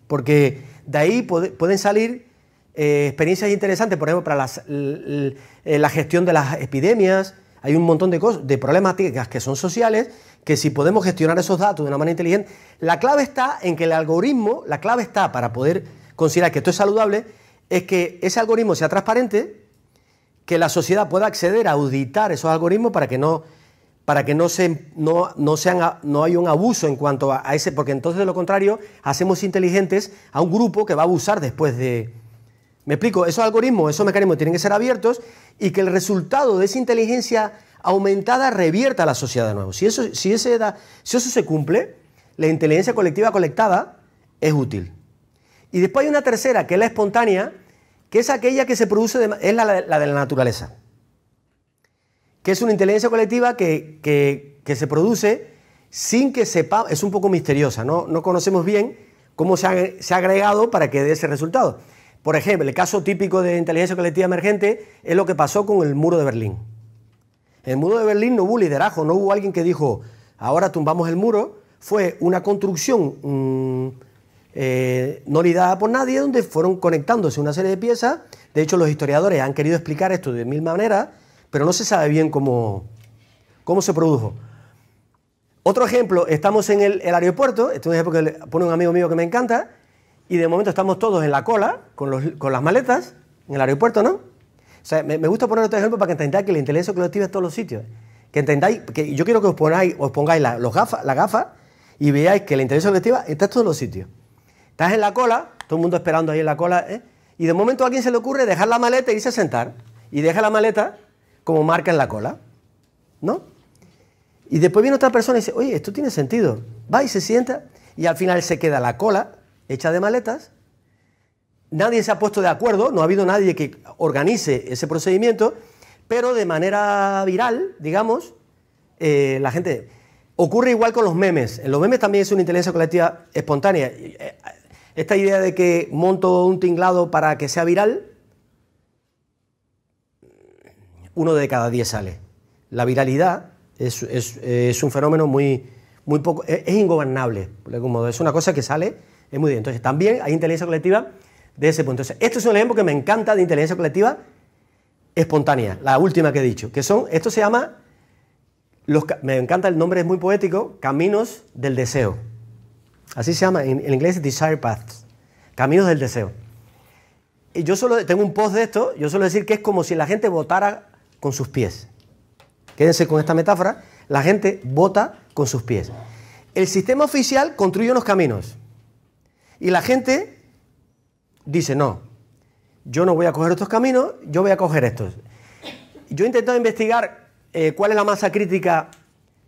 porque de ahí pueden salir eh, experiencias interesantes, por ejemplo, para eh, la gestión de las epidemias. Hay un montón de, cosas, de problemáticas que son sociales, que si podemos gestionar esos datos de una manera inteligente, la clave está en que el algoritmo, la clave está para poder considerar que esto es saludable, es que ese algoritmo sea transparente, que la sociedad pueda acceder a auditar esos algoritmos para que no para que no, se, no, haya un abuso en cuanto a, ese, porque entonces de lo contrario hacemos inteligentes a un grupo que va a abusar después de... Me explico, esos algoritmos, esos mecanismos tienen que ser abiertos y que el resultado de esa inteligencia aumentada revierta a la sociedad de nuevo. Si eso, si eso se cumple, la inteligencia colectiva colectada es útil. Y después hay una tercera, que es la espontánea, que es aquella que se produce, es la de la naturaleza que es una inteligencia colectiva que, que, se produce sin que sepa, es un poco misteriosa, no, conocemos bien cómo se ha, agregado para que dé ese resultado. Por ejemplo, el caso típico de inteligencia colectiva emergente es lo que pasó con el muro de Berlín. En el muro de Berlín no hubo liderazgo, no hubo alguien que dijo, ahora tumbamos el muro. Fue una construcción mm, eh, no liderada por nadie, donde fueron conectándose una serie de piezas. De hecho, los historiadores han querido explicar esto de mil maneras, pero no se sabe bien cómo, cómo se produjo. Otro ejemplo, estamos en el, aeropuerto, este es un ejemplo que pone un amigo mío que me encanta, y de momento estamos todos en la cola con, las maletas, en el aeropuerto, ¿no? O sea, me, gusta poner otro ejemplo para que entendáis que la inteligencia colectiva es todos los sitios. Que entendáis, que yo quiero que os pongáis, os pongáis la, gafas, gafa y veáis que la inteligencia colectiva está en todos los sitios. Estás en la cola, todo el mundo esperando ahí en la cola, ¿eh? y de momento a alguien se le ocurre dejar la maleta y irse a sentar. Y deja la maleta como marca en la cola, ¿no? Y después viene otra persona y dice, oye, esto tiene sentido. Va y se sienta y al final se queda la cola hecha de maletas. Nadie se ha puesto de acuerdo, no ha habido nadie que organice ese procedimiento, pero de manera viral, digamos, eh, la gente... Ocurre igual con los memes. En los memes también es una inteligencia colectiva espontánea. Eh, eh, esta idea de que monto un tinglado para que sea viral uno de cada diez sale. La viralidad es, un fenómeno muy, muy poco, e, es, ingobernable, modo. es una cosa que sale, es muy bien. Entonces, también hay inteligencia colectiva de ese punto. Entonces, esto es un ejemplo que me encanta de inteligencia colectiva espontánea, la última que he dicho, que son, esto se llama, me encanta el nombre, es muy poético, caminos del deseo. Así se llama, en, inglés Desire Paths, caminos del deseo. Y yo solo tengo un post de esto, yo suelo decir que es como si la gente votara con sus pies. Quédense con esta metáfora. La gente vota con sus pies. El sistema oficial construye unos caminos. Y la gente dice, no, yo no voy a coger estos caminos, yo voy a coger estos. Yo he intentado investigar eh, cuál es la masa crítica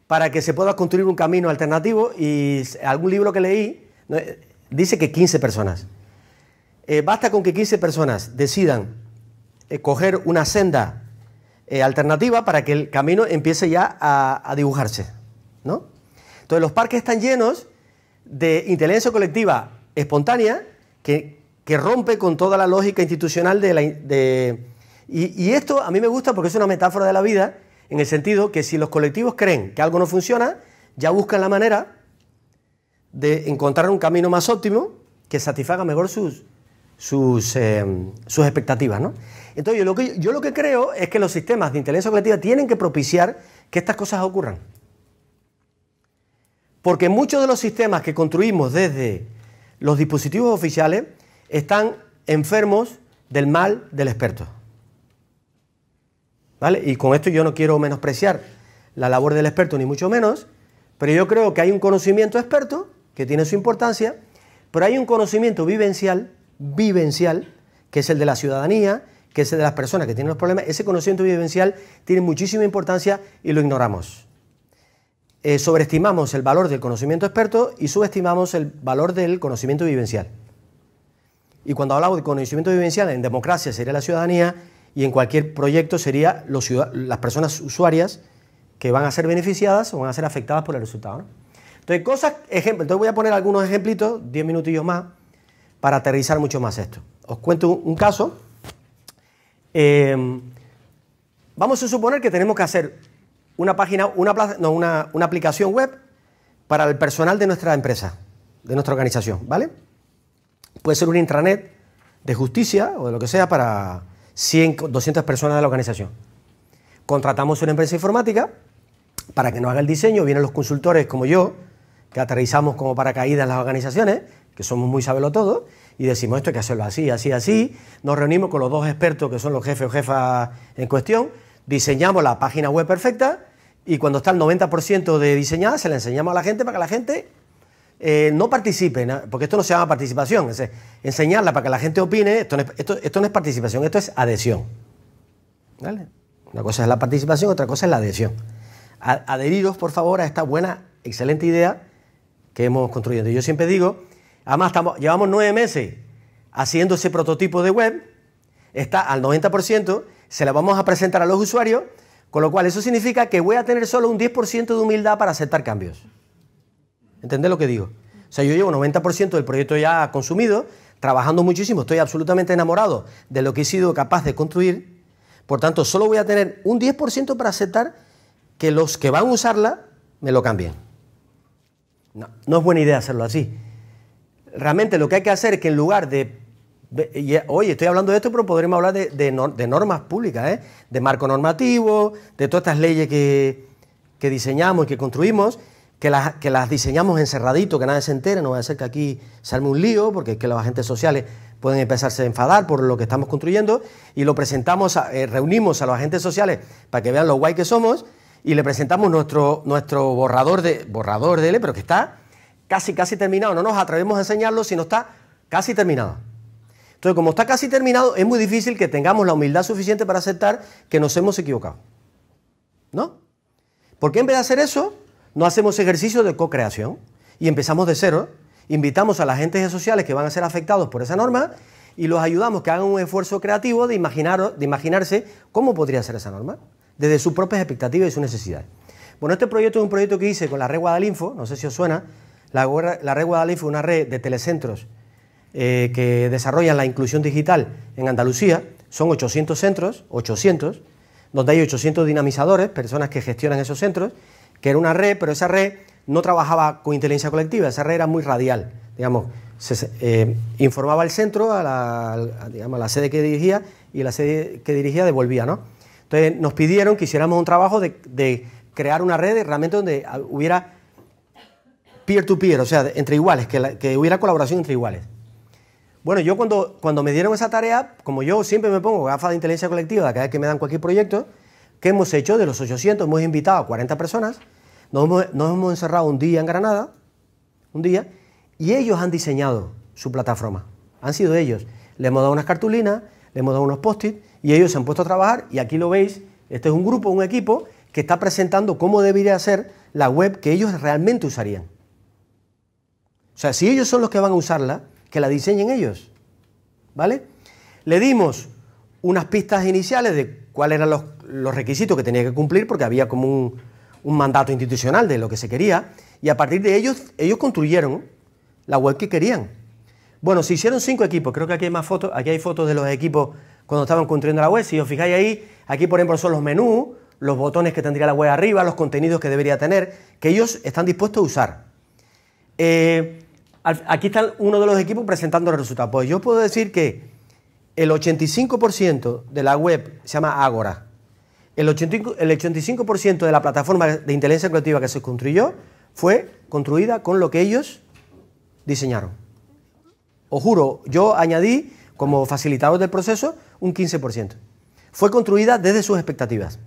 para que se pueda construir un camino alternativo y algún libro que leí eh, dice que 15 personas. Eh, basta con que 15 personas decidan coger una senda eh, alternativa para que el camino empiece ya a, dibujarse. ¿no? Entonces los parques están llenos de inteligencia colectiva espontánea que, que rompe con toda la lógica institucional de la... De, y, y esto a mí me gusta porque es una metáfora de la vida en el sentido que si los colectivos creen que algo no funciona, ya buscan la manera de encontrar un camino más óptimo que satisfaga mejor sus, sus, eh, sus expectativas. ¿no? Entonces, yo lo, que, yo lo que creo es que los sistemas de inteligencia colectiva tienen que propiciar que estas cosas ocurran. Porque muchos de los sistemas que construimos desde los dispositivos oficiales están enfermos del mal del experto. ¿Vale? Y con esto yo no quiero menospreciar la labor del experto, ni mucho menos, pero yo creo que hay un conocimiento experto que tiene su importancia, pero hay un conocimiento vivencial vivencial, que es el de la ciudadanía, que es el de las personas que tienen los problemas, ese conocimiento vivencial tiene muchísima importancia y lo ignoramos. Eh, sobreestimamos el valor del conocimiento experto y subestimamos el valor del conocimiento vivencial. Y cuando hablamos de conocimiento vivencial, en democracia sería la ciudadanía y en cualquier proyecto sería las personas usuarias que van a ser beneficiadas o van a ser afectadas por el resultado. Entonces, cosas, ejemplo, voy a poner algunos ejemplitos, 10 minutillos más para aterrizar mucho más esto. Os cuento un caso. Em, vamos a suponer que tenemos que hacer una página, una, aplicación web para el personal de nuestra empresa, de nuestra organización, ¿vale? Puede ser un intranet de justicia o de lo que sea para 100, 200 personas de la organización. Contratamos una empresa informática para que nos haga el diseño, vienen los consultores como yo, que aterrizamos como paracaídas en las organizaciones, que somos muy sabelo todo, y decimos esto hay que hacerlo así, así, así. Nos reunimos con los dos expertos que son los jefes o jefas en cuestión, diseñamos la página web perfecta y cuando está el 90% de diseñada se la enseñamos a la gente para que la gente eh, no participe, porque esto no se llama participación, es eh, enseñarla para que la gente opine, esto no es, participación, esto es adhesión. ¿Vale? Una cosa es la participación, otra cosa es la adhesión. ...adheriros por favor, a esta buena, excelente idea que hemos construido... Yo siempre digo Además, llevamos nueve meses haciendo ese prototipo de web. Está al 90%, se la vamos a presentar a los usuarios, con lo cual eso significa que voy a tener solo un 10% de humildad para aceptar cambios. ¿Entendés lo que digo? O sea, yo llevo 90% del proyecto ya consumido, trabajando muchísimo, estoy absolutamente enamorado de lo que he sido capaz de construir. Por tanto, solo voy a tener un 10% para aceptar que los que van a usarla me lo cambien. no es buena idea hacerlo así realmente lo que hay que hacer es que en lugar de... Eh, oye, estoy hablando de esto, pero podremos hablar de, normas públicas, ¿eh? de marco normativo, de todas estas leyes que, diseñamos y que construimos, que las, diseñamos encerradito, que nadie se entere, no va a ser que aquí salme un lío, porque es que los agentes sociales pueden empezarse a enfadar por lo que estamos construyendo, y lo presentamos, eh, reunimos a los agentes sociales para que vean lo guay que somos, y le presentamos nuestro, nuestro borrador de, borrador de L, pero que está casi, casi terminado. No nos atrevemos a enseñarlo si no está casi terminado. Entonces, como está casi terminado, es muy difícil que tengamos la humildad suficiente para aceptar que nos hemos equivocado. ¿No? Porque en vez de hacer eso, no hacemos ejercicio de co-creación y empezamos de cero. Invitamos a las agentes sociales que van a ser afectados por esa norma y los ayudamos que hagan un esfuerzo creativo de, imaginar, de imaginarse cómo podría ser esa norma, desde sus propias expectativas y sus necesidades. Bueno, este proyecto es un proyecto que hice con la red Info, no sé si os suena, la, red Guadalí fue una red de telecentros eh, que desarrollan la inclusión digital en Andalucía. Son 800 centros, 800, donde hay 800 dinamizadores, personas que gestionan esos centros, que era una red, pero esa red no trabajaba con inteligencia colectiva, esa red era muy radial. Digamos, se, eh, informaba el centro a la, sede que dirigía y la sede que dirigía devolvía. ¿no? Entonces nos pidieron que hiciéramos un trabajo de, crear una red realmente donde hubiera peer-to-peer, o sea, entre iguales, que, hubiera colaboración entre iguales. Bueno, yo cuando, cuando me dieron esa tarea, como yo siempre me pongo gafas de inteligencia colectiva cada vez que me dan cualquier proyecto, ¿qué hemos hecho? De los 800 hemos invitado a 40 personas, nos hemos, nos hemos encerrado un día en Granada, un día, y ellos han diseñado su plataforma. Han sido ellos. Le hemos dado unas cartulinas, le hemos dado unos post-it y ellos se han puesto a trabajar y aquí lo veis, este es un grupo, un equipo que está presentando cómo debería ser la web que ellos realmente usarían. O sea, si ellos son los que van a usarla, que la diseñen ellos. ¿Vale? Le dimos unas pistas iniciales de cuáles eran los, requisitos que tenía que cumplir, porque había como un, un, mandato institucional de lo que se quería, y a partir de ellos, ellos construyeron la web que querían. Bueno, se hicieron cinco equipos, creo que aquí hay más fotos, aquí hay fotos de los equipos cuando estaban construyendo la web, si os fijáis ahí, aquí por ejemplo son los menús, los botones que tendría la web arriba, los contenidos que debería tener, que ellos están dispuestos a usar. Eh, Aquí está uno de los equipos presentando los resultados. Pues yo puedo decir que el 85% de la web se llama Agora. El 85%, de la plataforma de inteligencia colectiva que se construyó fue construida con lo que ellos diseñaron. Os juro, yo añadí como facilitador del proceso un 15%. Fue construida desde sus expectativas.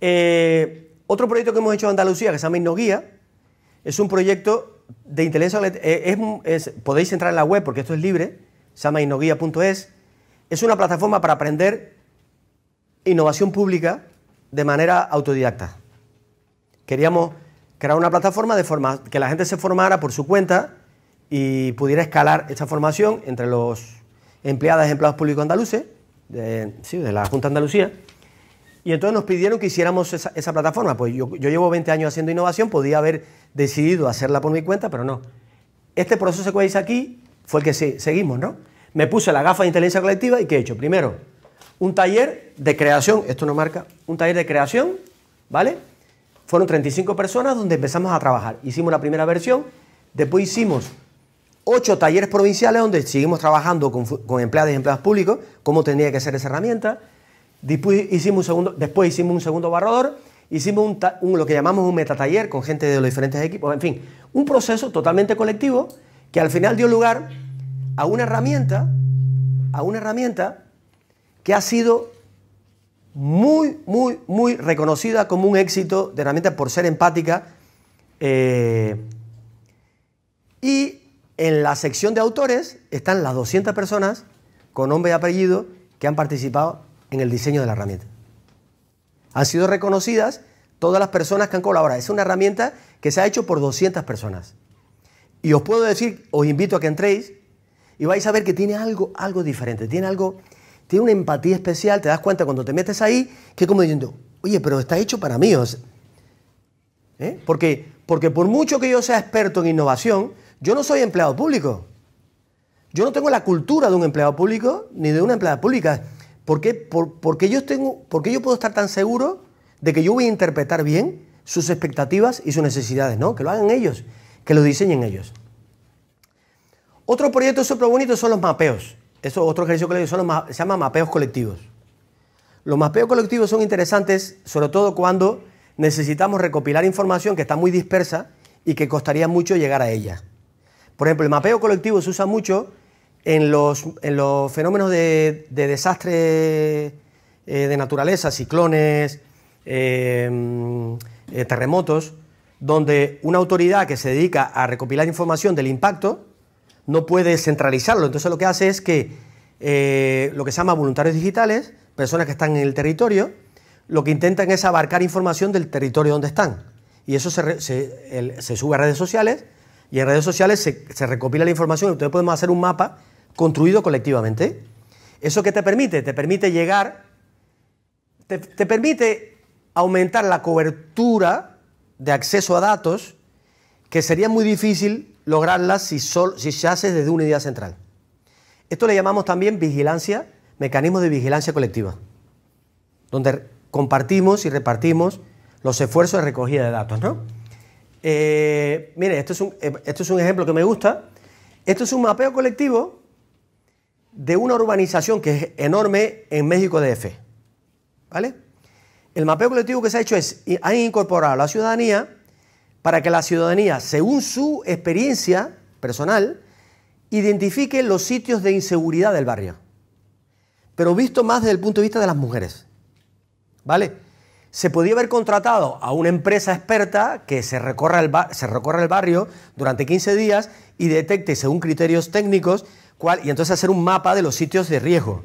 Eh, otro proyecto que hemos hecho en Andalucía, que se llama Innoguía, es un proyecto de inteligencia eh, podéis entrar en la web porque esto es libre, se llama innoguía.es. Es una plataforma para aprender innovación pública de manera autodidacta. Queríamos crear una plataforma de forma que la gente se formara por su cuenta y pudiera escalar esta formación entre los empleados empleados públicos andaluces, de, de la Junta Andalucía y entonces nos pidieron que hiciéramos esa, plataforma. Pues yo, llevo 20 años haciendo innovación, podía haber decidido hacerla por mi cuenta, pero no. Este proceso que veis aquí fue el que seguimos, ¿no? Me puse la gafa de inteligencia colectiva y ¿qué he hecho? Primero, un taller de creación, esto no marca, un taller de creación, ¿vale? Fueron 35 personas donde empezamos a trabajar. Hicimos la primera versión, después hicimos ocho talleres provinciales donde seguimos trabajando con, con empleados y empleados públicos, cómo tenía que ser esa herramienta. Después hicimos un segundo, después hicimos un segundo barrador, hicimos lo que llamamos un metataller con gente de los diferentes equipos, en fin, un proceso totalmente colectivo que al final dio lugar a una herramienta, a una herramienta que ha sido muy, muy, muy reconocida como un éxito de herramienta por ser empática. Eh, y en la sección de autores están las 200 personas con nombre y apellido que han participado en el diseño de la herramienta. Han sido reconocidas todas las personas que han colaborado. Es una herramienta que se ha hecho por 200 personas. Y os puedo decir, os invito a que entréis y vais a ver que tiene algo, algo diferente, tiene algo, tiene una empatía especial, te das cuenta cuando te metes ahí, que como diciendo, oye, pero está hecho para mí. ¿eh? porque, porque por mucho que yo sea experto en innovación, yo no soy empleado público. Yo no tengo la cultura de un empleado público ni de una empleada pública. ¿Por qué? Por, porque, yo tengo, yo puedo estar tan seguro de que yo voy a interpretar bien sus expectativas y sus necesidades, Que lo hagan ellos, que lo diseñen ellos. Otro proyecto súper bonito son los mapeos. Eso otro ejercicio que se llama mapeos colectivos. Los mapeos colectivos son interesantes, sobre todo cuando necesitamos recopilar información que está muy dispersa y que costaría mucho llegar a ella. Por ejemplo, el mapeo colectivo se usa mucho en los, en los fenómenos de, de desastres eh, de naturaleza, ciclones, eh, eh, terremotos, donde una autoridad que se dedica a recopilar información del impacto no puede centralizarlo. Entonces lo que hace es que lo que se llama voluntarios digitales, personas que están en el territorio, lo que intentan es abarcar información del territorio donde están. Y eso se, sube a redes sociales y en redes sociales se, se recopila la información. Entonces podemos hacer un mapa construido colectivamente. ¿Eso qué te permite? Te permite llegar, te, permite aumentar la cobertura de acceso a datos, que sería muy difícil lograrla si, sol, si se hace desde una unidad central. Esto le llamamos también vigilancia, ...mecanismo de vigilancia colectiva, donde compartimos y repartimos los esfuerzos de recogida de datos. ¿no? Eh, mire, esto es, eh, esto es un ejemplo que me gusta. Esto es un mapeo colectivo de una urbanización que es enorme en México DF. ¿Vale? El mapeo colectivo que se ha hecho es, han incorporado a la ciudadanía para que la ciudadanía, según su experiencia personal, identifique los sitios de inseguridad del barrio. Pero visto más desde el punto de vista de las mujeres. ¿Vale? Se podía haber contratado a una empresa experta que se recorra el, se recorra el barrio durante 15 días y detecte, según criterios técnicos, y entonces hacer un mapa de los sitios de riesgo.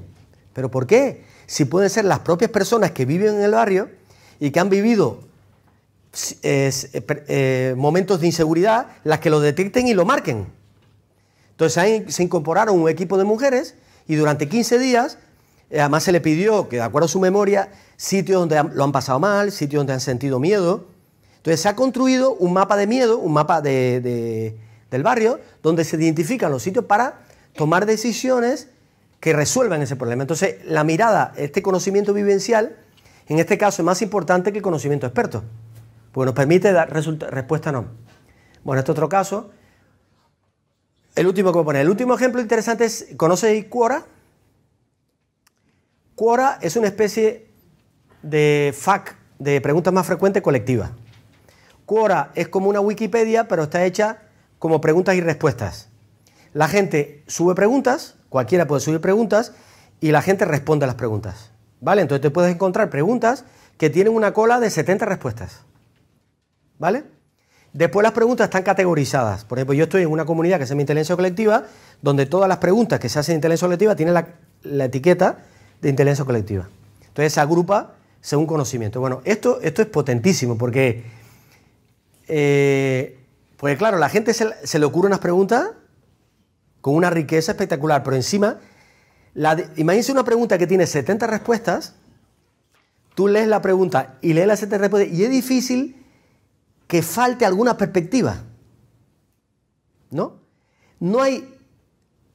¿Pero por qué? Si pueden ser las propias personas que viven en el barrio y que han vivido eh, eh, momentos de inseguridad las que lo detecten y lo marquen. Entonces ahí se incorporaron un equipo de mujeres y durante 15 días, eh, además se le pidió que, de acuerdo a su memoria, sitios donde lo han pasado mal, sitios donde han sentido miedo. Entonces se ha construido un mapa de miedo, un mapa de, del barrio, donde se identifican los sitios para tomar decisiones que resuelvan ese problema. Entonces, la mirada, este conocimiento vivencial, en este caso es más importante que el conocimiento experto, porque nos permite dar respuesta no. Bueno, este otro caso, el último que voy a poner. El último ejemplo interesante es, ¿conocéis Quora? Quora es una especie de FAQ, de preguntas más frecuentes colectivas. Quora es como una Wikipedia, pero está hecha como preguntas y respuestas la gente sube preguntas, cualquiera puede subir preguntas, y la gente responde a las preguntas. ¿Vale? Entonces te puedes encontrar preguntas que tienen una cola de 70 respuestas. ¿Vale? Después las preguntas están categorizadas. Por ejemplo, yo estoy en una comunidad que se llama Inteligencia Colectiva, donde todas las preguntas que se hacen en Inteligencia Colectiva tienen la, etiqueta de Inteligencia Colectiva. Entonces se agrupa según conocimiento. Bueno, esto, esto es potentísimo porque, eh, pues claro, la gente se, se le ocurre unas preguntas con una riqueza espectacular, pero encima, imagínese una pregunta que tiene 70 respuestas, tú lees la pregunta y lees las 70 respuestas, y es difícil que falte alguna perspectiva, ¿no? No hay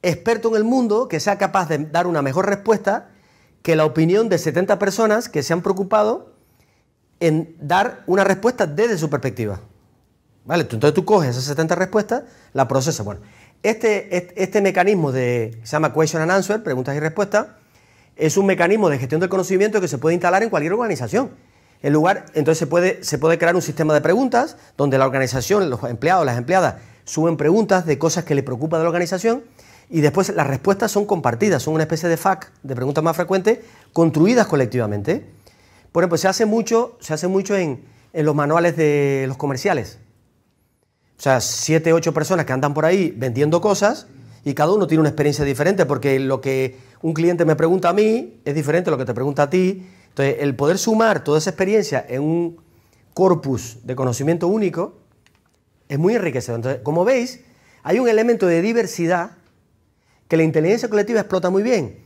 experto en el mundo que sea capaz de dar una mejor respuesta que la opinión de 70 personas que se han preocupado en dar una respuesta desde su perspectiva. ¿Vale? Entonces tú coges esas 70 respuestas, la procesas. Bueno, este, este, mecanismo de, se llama Question and Answer, preguntas y respuestas, es un mecanismo de gestión del conocimiento que se puede instalar en cualquier organización. En lugar, entonces se puede, crear un sistema de preguntas donde la organización, los empleados, las empleadas suben preguntas de cosas que le preocupa de la organización y después las respuestas son compartidas, son una especie de FAQ, de preguntas más frecuentes, construidas colectivamente. Por ejemplo, se hace mucho, se hace mucho en, en los manuales de los comerciales. O sea, siete, ocho personas que andan por ahí vendiendo cosas y cada uno tiene una experiencia diferente porque lo que un cliente me pregunta a mí es diferente a lo que te pregunta a ti. Entonces, el poder sumar toda esa experiencia en un corpus de conocimiento único es muy enriquecedor. Entonces, como veis, hay un elemento de diversidad que la inteligencia colectiva explota muy bien.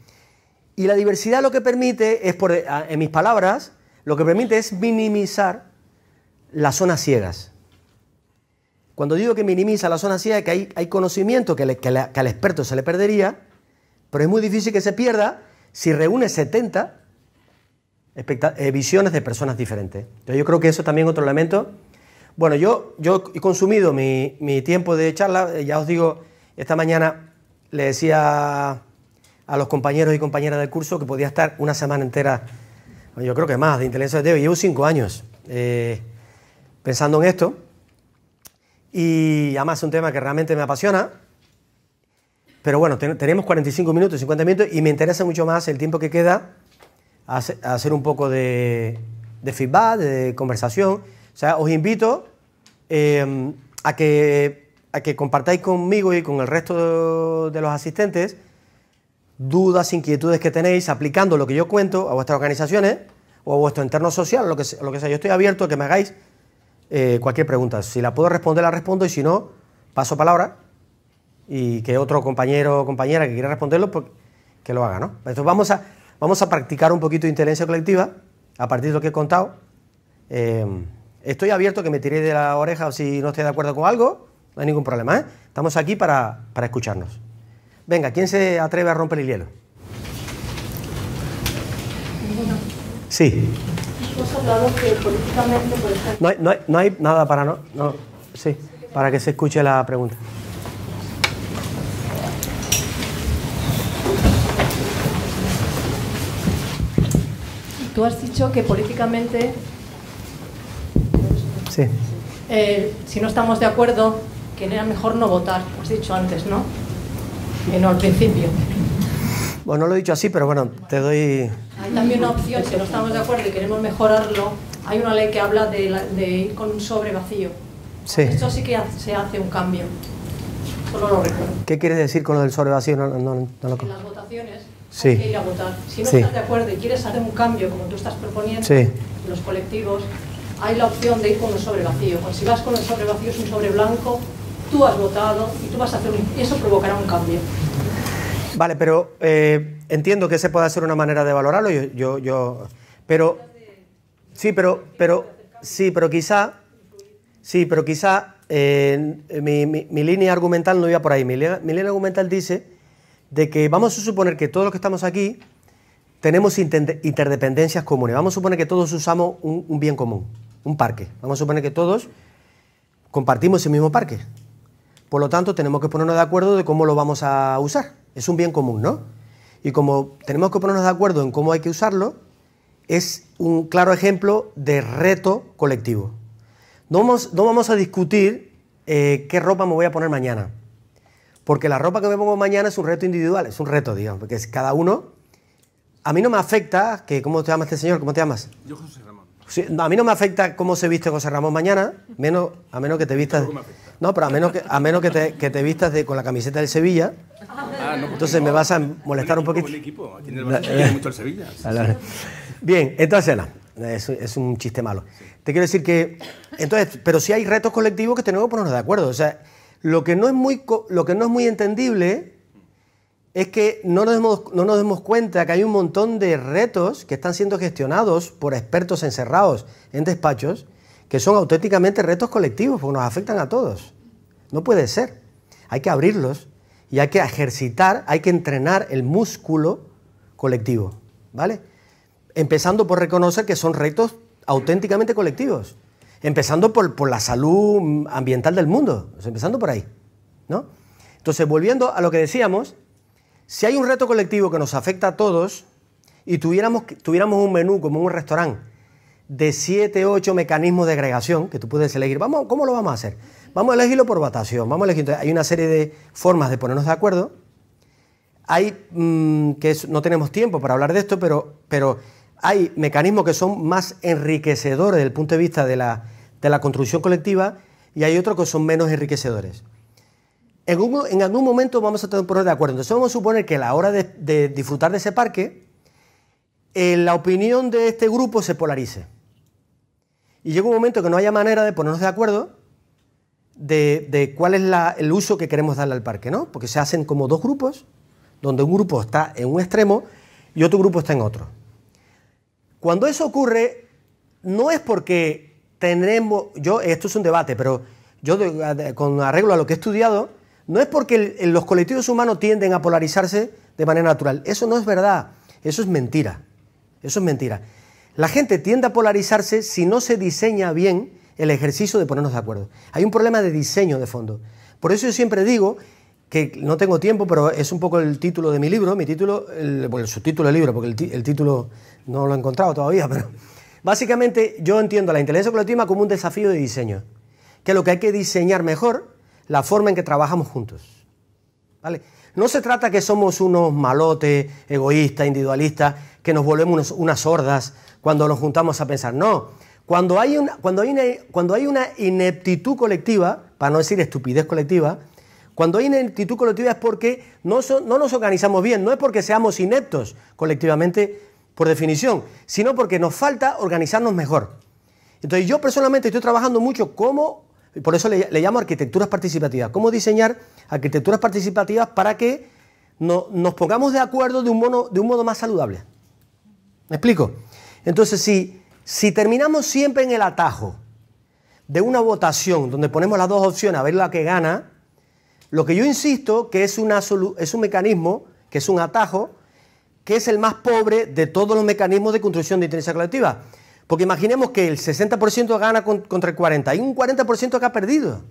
Y la diversidad lo que permite es, por, en mis palabras, lo que permite es minimizar las zonas ciegas. Cuando digo que minimiza la zona ciega, que hay, conocimiento que, al experto se le perdería, pero es muy difícil que se pierda si reúne 70 eh, visiones de personas diferentes. Entonces yo creo que eso también es otro elemento. Bueno, yo, he consumido mi, tiempo de charla, eh, ya os digo, esta mañana le decía a los compañeros y compañeras del curso que podía estar una semana entera, yo creo que más, de inteligencia de Llevo cinco años eh, pensando en esto. Y además es un tema que realmente me apasiona. Pero bueno, tenemos 45 minutos, 50 minutos y me interesa mucho más el tiempo que queda hacer un poco de, feedback, de conversación. O sea, os invito em, a, que, que compartáis conmigo y con el resto de los asistentes dudas, inquietudes que tenéis aplicando lo que yo cuento a vuestras organizaciones o a vuestro entorno social, lo que sea. Yo estoy abierto a que me hagáis eh, cualquier pregunta. Si la puedo responder, la respondo y si no, paso palabra y que otro compañero o compañera que quiera responderlo, pues, que lo haga. ¿no? Entonces vamos a, vamos a practicar un poquito de inteligencia colectiva a partir de lo que he contado. Eh, estoy abierto que me tiré de la oreja si no estoy de acuerdo con algo. No hay ningún problema. ¿eh? Estamos aquí para escucharnos. Venga, ¿quién se atreve a romper el hielo? Sí. No hay, no no nada para no, no, sí, para que se escuche la pregunta. Tú has dicho que políticamente... Sí. Eh, si no estamos de acuerdo, que era mejor no votar, has dicho antes, ¿no? En no al principio. Bueno, no lo he dicho así, pero bueno, te doy también una opción, si no estamos de acuerdo y queremos mejorarlo, hay una ley que habla de, ir con un sobre vacío. Sí. Esto sí que se hace un cambio. Solo lo ¿Qué quieres decir con lo del sobre vacío? No, no, no las votaciones sí. ir a votar. Si no estás de acuerdo y quieres hacer un cambio, como tú estás proponiendo, los colectivos, hay la opción de ir con un sobre vacío. Pues si vas con el sobre vacío, es un sobre blanco, tú has votado y tú vas a hacer eso provocará un cambio. Vale, pero eh, entiendo que se pueda hacer una manera de valorarlo. Yo, yo, pero sí, pero, pero sí, pero quizá, sí, pero quizá eh, mi, mi, línea argumental no iba por ahí. Mi, línea argumental dice de que vamos a suponer que todos los que estamos aquí tenemos interdependencias comunes. Vamos a suponer que todos usamos un, un bien común, un parque. Vamos a suponer que todos compartimos ese mismo parque. Por lo tanto, tenemos que ponernos de acuerdo de cómo lo vamos a usar. Es un bien común, ¿no? Y como tenemos que ponernos de acuerdo en cómo hay que usarlo, es un claro ejemplo de reto colectivo. No vamos, no vamos a discutir eh, qué ropa me voy a poner mañana, porque la ropa que me pongo mañana es un reto individual, es un reto, digamos, porque es cada uno. A mí no me afecta que, ¿cómo te llamas este señor? ¿Cómo te llamas? Yo, José a mí no me afecta cómo se viste José Ramón mañana, menos, a menos que te vistas. No, pero menos que, a menos que, te, vistas con la camiseta del Sevilla. Ah, entonces me vas a molestar un, poquito. Sevilla. Bien, entonces escena es, un chiste malo. Te quiero decir que, entonces, pero sí hay retos colectivos que tenemos que ponernos de acuerdo. O sea, lo que no es muy, lo que no es muy entendible es que no nos, no nos demos cuenta que hay un montón de retos que están siendo gestionados por expertos encerrados en despachos, que son auténticamente retos colectivos, porque nos afectan a todos. No puede ser. Hay que abrirlos y hay que ejercitar, hay que entrenar el músculo colectivo, ¿vale? Empezando por reconocer que son retos auténticamente colectivos, empezando por, por la salud ambiental del mundo, empezando por ahí, ¿no? Entonces, volviendo a lo que decíamos, si hay un reto colectivo que nos afecta a todos y tuviéramos, tuviéramos un menú como un restaurante de 7, 8 mecanismos de agregación que tú puedes elegir, vamos, ¿cómo lo vamos a hacer? Vamos a elegirlo por votación, vamos a hay una serie de formas de ponernos de acuerdo. Hay mm, que no tenemos tiempo para hablar de esto, pero, pero hay mecanismos que son más enriquecedores desde el punto de vista de la, de la construcción colectiva y hay otros que son menos enriquecedores en, algún momento vamos a tener que poner de acuerdo. Entonces vamos a suponer que a la hora de, disfrutar de ese parque, eh, la opinión de este grupo se polarice. Y llega un momento que no haya manera de ponernos de acuerdo de, cuál es el uso que queremos darle al parque, ¿no? Porque se hacen como dos grupos, donde un grupo está en un extremo y otro grupo está en otro. Cuando eso ocurre, no es porque tenemos, yo, esto es un debate, pero yo con arreglo a lo que he estudiado, no es porque los colectivos humanos tienden a polarizarse de manera natural. Eso no es verdad. Eso es mentira. Eso es mentira. La gente tiende a polarizarse si no se diseña bien el ejercicio de ponernos de acuerdo. Hay un problema de diseño de fondo. Por eso yo siempre digo que no tengo tiempo, pero es un poco el título de mi libro, mi título, el, bueno, el subtítulo del libro, porque el, título no lo he encontrado todavía, pero [laughs] básicamente yo entiendo la inteligencia colectiva como un desafío de diseño, que lo que hay que diseñar mejor la forma en que trabajamos juntos. ¿Vale? No se trata que somos unos malotes, egoístas, individualistas, que nos volvemos unas sordas cuando nos juntamos a pensar. No, cuando hay, una, cuando, hay cuando hay una ineptitud colectiva, para no decir estupidez colectiva, cuando hay ineptitud colectiva es porque no, no nos organizamos bien, no es porque seamos ineptos colectivamente por definición, sino porque nos falta organizarnos mejor. Entonces yo personalmente estoy trabajando mucho cómo por eso le, llamo arquitecturas participativas. ¿Cómo diseñar arquitecturas participativas para que nos pongamos de acuerdo de un, de un modo más saludable? ¿Me explico? Entonces, si, si terminamos siempre en el atajo de una votación donde ponemos las dos opciones a ver la que gana, lo que yo insisto que es, una es un mecanismo, que es un atajo, que es el más pobre de todos los mecanismos de construcción de inteligencia colectiva. Porque imaginemos que el 60% gana contra el 40% y un 40% que ha perdido.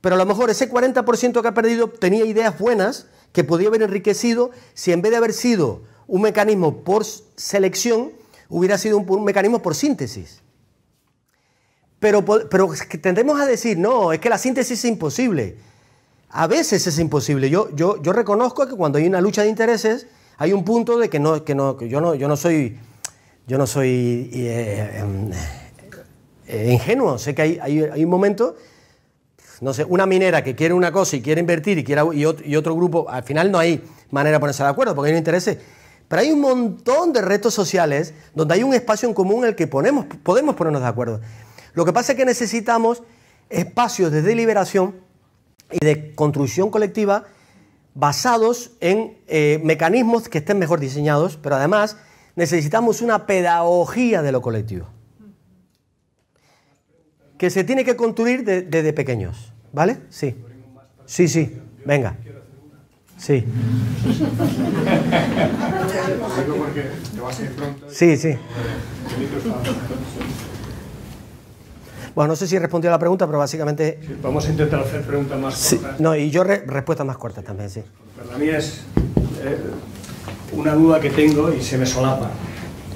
Pero a lo mejor ese 40% que ha perdido tenía ideas buenas que podía haber enriquecido si en vez de haber sido un mecanismo por selección, hubiera sido un, mecanismo por síntesis. Pero, pero tendemos a decir, no, es que la síntesis es imposible. A veces es imposible. Yo, reconozco que cuando hay una lucha de intereses, hay un punto de que, no, que, no, yo no soy yo no soy eh, em, eh, ingenuo, sé que hay, un momento, no sé, una minera que quiere una cosa y quiere invertir y, y, otro, grupo, al final no hay manera de ponerse de acuerdo porque hay un interés. Pero hay un montón de retos sociales donde hay un espacio en común en el que ponemos, podemos ponernos de acuerdo. Lo que pasa es que necesitamos espacios de deliberación y de construcción colectiva basados en eh, mecanismos que estén mejor diseñados, pero además necesitamos una pedagogía de lo colectivo. Que se tiene que construir desde pequeños. ¿Vale? Sí. Sí, sí. Venga. Sí. Sí, sí. Bueno, no sé si respondió a la pregunta, pero básicamente... vamos a intentar hacer preguntas más cortas. no, y yo respuestas más cortas también, sí. Para mí es... Eh, una duda que tengo y se me solapa.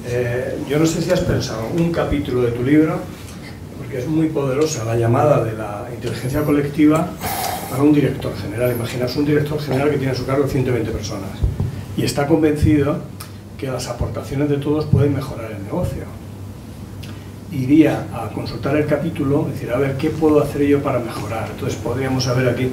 Eh, yo no sé si has pensado un capítulo de tu libro, porque es muy poderosa la llamada de la inteligencia colectiva para un director general. Imaginaos un director general que tiene a su cargo 120 personas y está convencido que las aportaciones de todos pueden mejorar el negocio. Iría a consultar el capítulo, decir, a ver, ¿qué puedo hacer yo para mejorar? Entonces podríamos haber aquí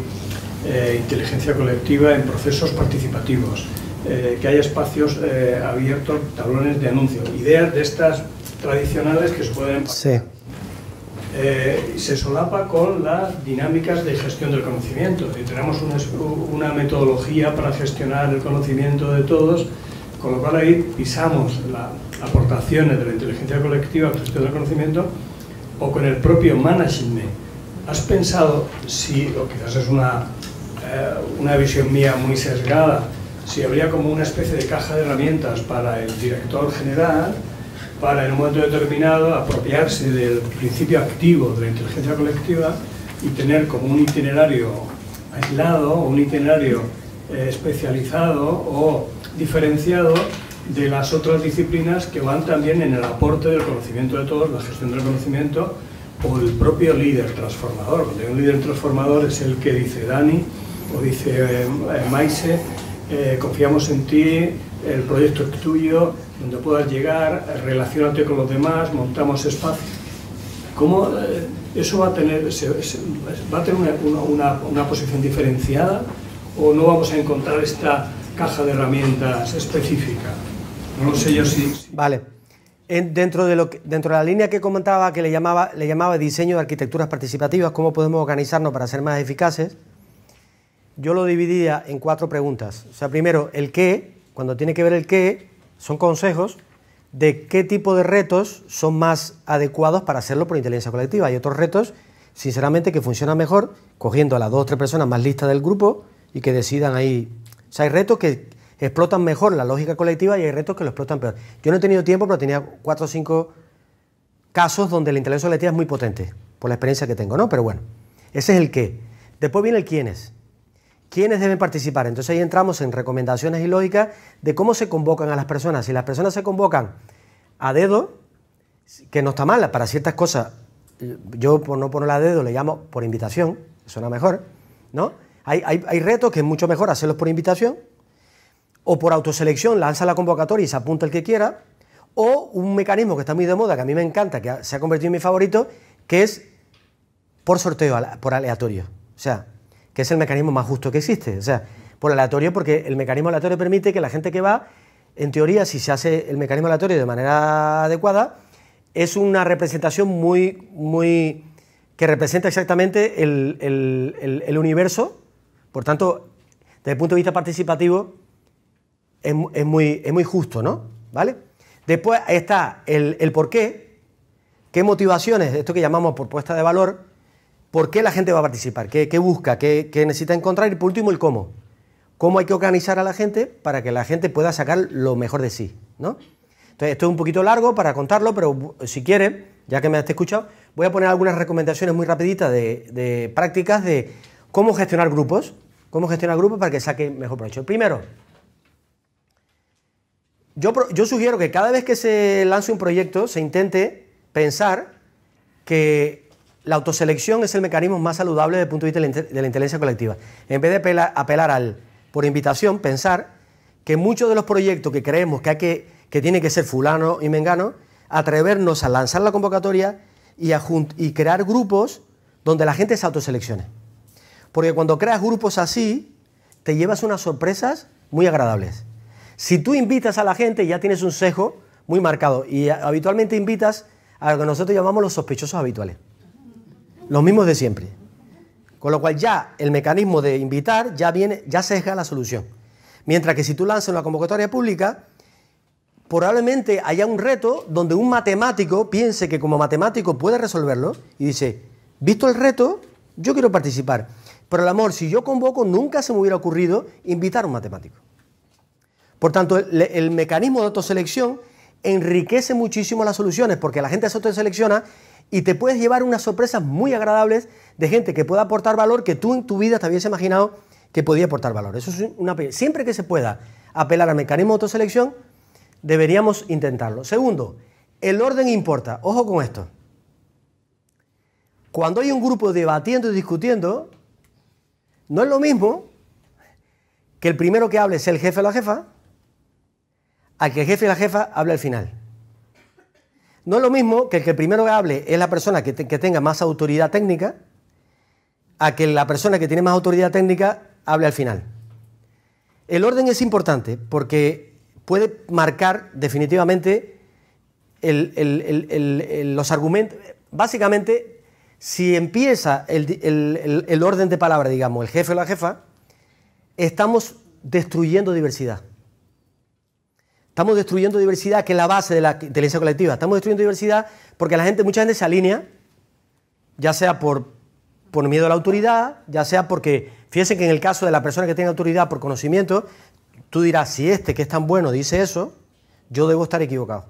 eh, inteligencia colectiva en procesos participativos eh, que haya espacios eh, abiertos, tablones de anuncios, Ideas de estas tradicionales que se pueden... Sí. Eh, se solapa con las dinámicas de gestión del conocimiento. tenemos una, metodología para gestionar el conocimiento de todos, con lo cual ahí pisamos las aportaciones de la inteligencia colectiva, gestión del conocimiento, o con el propio management. ¿Has pensado, si, o quizás es una, una visión mía muy sesgada, si habría como una especie de caja de herramientas para el director general para en un momento determinado apropiarse del principio activo de la inteligencia colectiva y tener como un itinerario aislado o un itinerario eh, especializado o diferenciado de las otras disciplinas que van también en el aporte del conocimiento de todos, la gestión del conocimiento o el propio líder transformador. un líder transformador es el que dice Dani o dice eh, eh, Maise eh, confiamos en ti, el proyecto es tuyo, donde puedas llegar, relacionarte con los demás, montamos espacios. ¿Cómo eh, eso va a tener, va a tener una, posición diferenciada o no vamos a encontrar esta caja de herramientas específica? No lo sé yo si... Vale. dentro, de lo dentro de la línea que comentaba, que le llamaba, le llamaba diseño de arquitecturas participativas, cómo podemos organizarnos para ser más eficaces, yo lo dividía en cuatro preguntas. O sea, primero, el qué, cuando tiene que ver el qué, son consejos de qué tipo de retos son más adecuados para hacerlo por inteligencia colectiva. Hay otros retos, sinceramente, que funcionan mejor cogiendo a las dos o tres personas más listas del grupo y que decidan ahí. O sea, hay retos que explotan mejor la lógica colectiva y hay retos que lo explotan peor. Yo no he tenido tiempo, pero tenía cuatro o cinco casos donde la inteligencia colectiva es muy potente, por la experiencia que tengo, ¿no? Pero bueno, ese es el qué. Después viene el quién es. ¿Quiénes deben participar? Entonces ahí entramos en recomendaciones y lógicas... de cómo se convocan a las personas. Si las personas se convocan a dedo, que no está mal, para ciertas cosas, eh, yo por no ponerla a dedo le llamo por invitación, suena mejor, ¿no? Hay, hay retos que es mucho mejor hacerlos por invitación, o por autoselección, lanza la convocatoria y se apunta el que quiera, o un mecanismo que está muy de moda, que a mí me encanta, que se ha convertido en mi favorito, que es por sorteo, por aleatorio. O sea, que es el mecanismo más justo que existe. O sea, por aleatorio, porque el mecanismo aleatorio permite que la gente que va, en teoría, si se hace el mecanismo aleatorio de manera adecuada, es una representación muy, muy que representa exactamente el, universo. Por tanto, desde el punto de vista participativo, es, muy, es muy justo, ¿no? ¿Vale? Después está el, por qué, qué motivaciones, esto que llamamos propuesta de valor, ¿Por qué la gente va a participar? ¿Qué, busca? Qué, necesita encontrar? Y por último, el cómo. ¿Cómo hay que organizar a la gente para que la gente pueda sacar lo mejor de sí? ¿no? Entonces, esto es un poquito largo para contarlo, pero si quieren, ya que me has escuchado, voy a poner algunas recomendaciones muy rapiditas de, prácticas de cómo gestionar grupos, cómo gestionar grupos para que saquen mejor provecho. Primero, yo sugiero que cada vez que se lance un proyecto se intente pensar que la autoselección es el mecanismo más saludable desde el punto de vista de la inteligencia colectiva. En vez de apelar, al por invitación, pensar que muchos de los proyectos que creemos que, tienen que, tiene que ser fulano y mengano, atrevernos a lanzar la convocatoria y, y crear grupos donde la gente se autoseleccione. Porque cuando creas grupos así, te llevas unas sorpresas muy agradables. Si tú invitas a la gente, ya tienes un sesgo muy marcado y eh, habitualmente invitas a lo que nosotros llamamos los sospechosos habituales los mismos de siempre. Con lo cual ya el mecanismo de invitar ya viene, ya la solución. Mientras que si tú lanzas una convocatoria pública, probablemente haya un reto donde un matemático piense que como matemático puede resolverlo y dice, visto el reto, yo quiero participar. Pero el amor, si yo convoco, nunca se me hubiera ocurrido invitar a un matemático. Por tanto, el, el mecanismo de autoselección enriquece muchísimo las soluciones porque la gente se autoselecciona y te puedes llevar unas sorpresas muy agradables de gente que pueda aportar valor que tú en tu vida te habías imaginado que podía aportar valor. Eso es una siempre que se pueda apelar al mecanismo de autoselección, deberíamos intentarlo. Segundo, el orden importa. Ojo con esto. Cuando hay un grupo debatiendo y discutiendo, no es lo mismo que el primero que hable sea el jefe o la jefa, a que el jefe y la jefa hable al final. No es lo mismo que el que primero hable es la persona que, tenga más autoridad técnica, a que la persona que tiene más autoridad técnica hable al final. El orden es importante porque puede marcar definitivamente los argumentos. Básicamente, si empieza el orden de palabra, digamos, el jefe o la jefa, estamos destruyendo diversidad. Estamos destruyendo diversidad, que es la base de la inteligencia colectiva. Estamos destruyendo diversidad porque la gente, mucha gente se alinea, ya sea por, por miedo a la autoridad, ya sea porque, fíjense que en el caso de la persona que tiene autoridad por conocimiento, tú dirás, si este que es tan bueno dice eso, yo debo estar equivocado.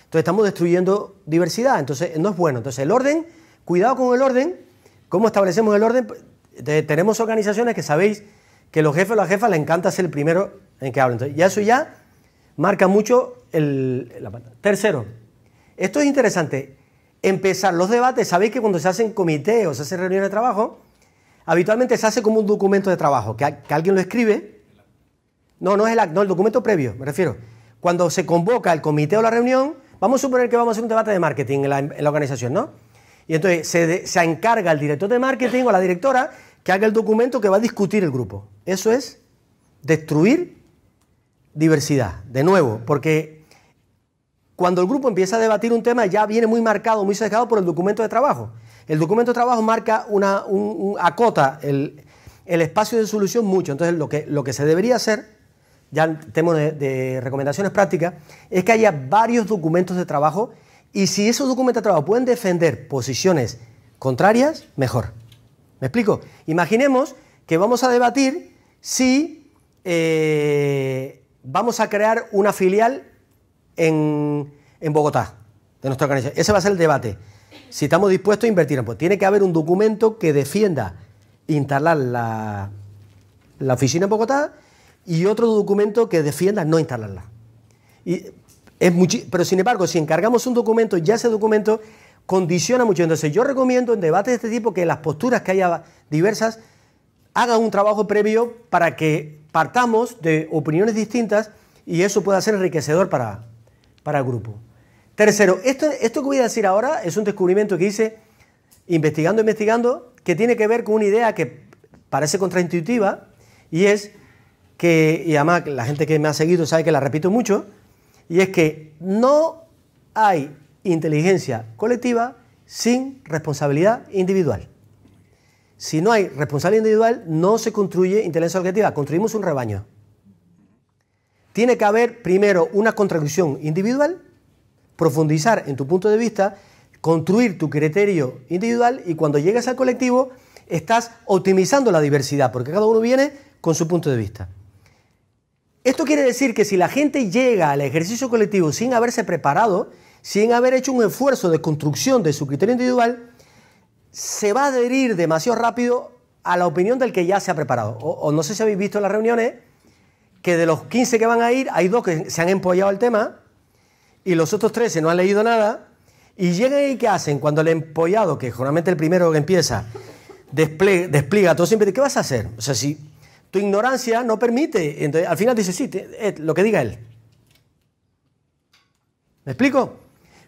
Entonces estamos destruyendo diversidad, entonces no es bueno. Entonces el orden, cuidado con el orden, ¿cómo establecemos el orden? tenemos organizaciones que sabéis que los jefes o las jefas les encanta ser el primero en que hablen Entonces ya eso ya marca mucho el, Tercero, esto es interesante, empezar los debates, sabéis que cuando se hacen comités o se hacen reuniones de trabajo, habitualmente se hace como un documento de trabajo, que, alguien lo escribe. No, no es el no, el documento previo, me refiero. Cuando se convoca el comité o la reunión, vamos a suponer que vamos a hacer un debate de marketing en la, organización, ¿no? Y entonces se, encarga el director de marketing o la directora que haga el documento que va a discutir el grupo. Eso es destruir diversidad, de nuevo, porque cuando el grupo empieza a debatir un tema ya viene muy marcado, muy sesgado por el documento de trabajo. El documento de trabajo marca una, acota el, espacio de solución mucho. Entonces lo que, se debería hacer, ya en tema de, recomendaciones prácticas, es que haya varios documentos de trabajo y si esos documentos de trabajo pueden defender posiciones contrarias, mejor. ¿Me explico? Imaginemos que vamos a debatir si eh, vamos a crear una filial en, Bogotá de nuestra organización. Ese va a ser el debate. Si estamos dispuestos a invertir, pues tiene que haber un documento que defienda instalar la, la oficina en Bogotá y otro documento que defienda no instalarla. Y es pero sin embargo, si encargamos un documento, ya ese documento condiciona mucho. Entonces yo recomiendo en debates de este tipo que las posturas que haya diversas hagan un trabajo previo para que partamos de opiniones distintas y eso puede ser enriquecedor para, el grupo. Tercero, esto, esto que voy a decir ahora es un descubrimiento que hice investigando, investigando, que tiene que ver con una idea que parece contraintuitiva y es que, y además la gente que me ha seguido sabe que la repito mucho, y es que no hay inteligencia colectiva sin responsabilidad individual. Si no hay responsabilidad individual, no se construye inteligencia objetiva, construimos un rebaño. Tiene que haber primero una contribución individual, profundizar en tu punto de vista, construir tu criterio individual y cuando llegas al colectivo estás optimizando la diversidad, porque cada uno viene con su punto de vista. Esto quiere decir que si la gente llega al ejercicio colectivo sin haberse preparado, sin haber hecho un esfuerzo de construcción de su criterio individual, se va a adherir demasiado rápido a la opinión del que ya se ha preparado. O, no sé si habéis visto en las reuniones que de los 15 que van a ir, hay dos que se han empollado al tema y los otros 13 no han leído nada. Y llegan y ¿qué hacen? Cuando el empollado, que generalmente el primero que empieza, despliega, despliega todo siempre, ¿qué vas a hacer? O sea, si tu ignorancia no permite, entonces al final dices, sí, eh, lo que diga él. ¿Me explico?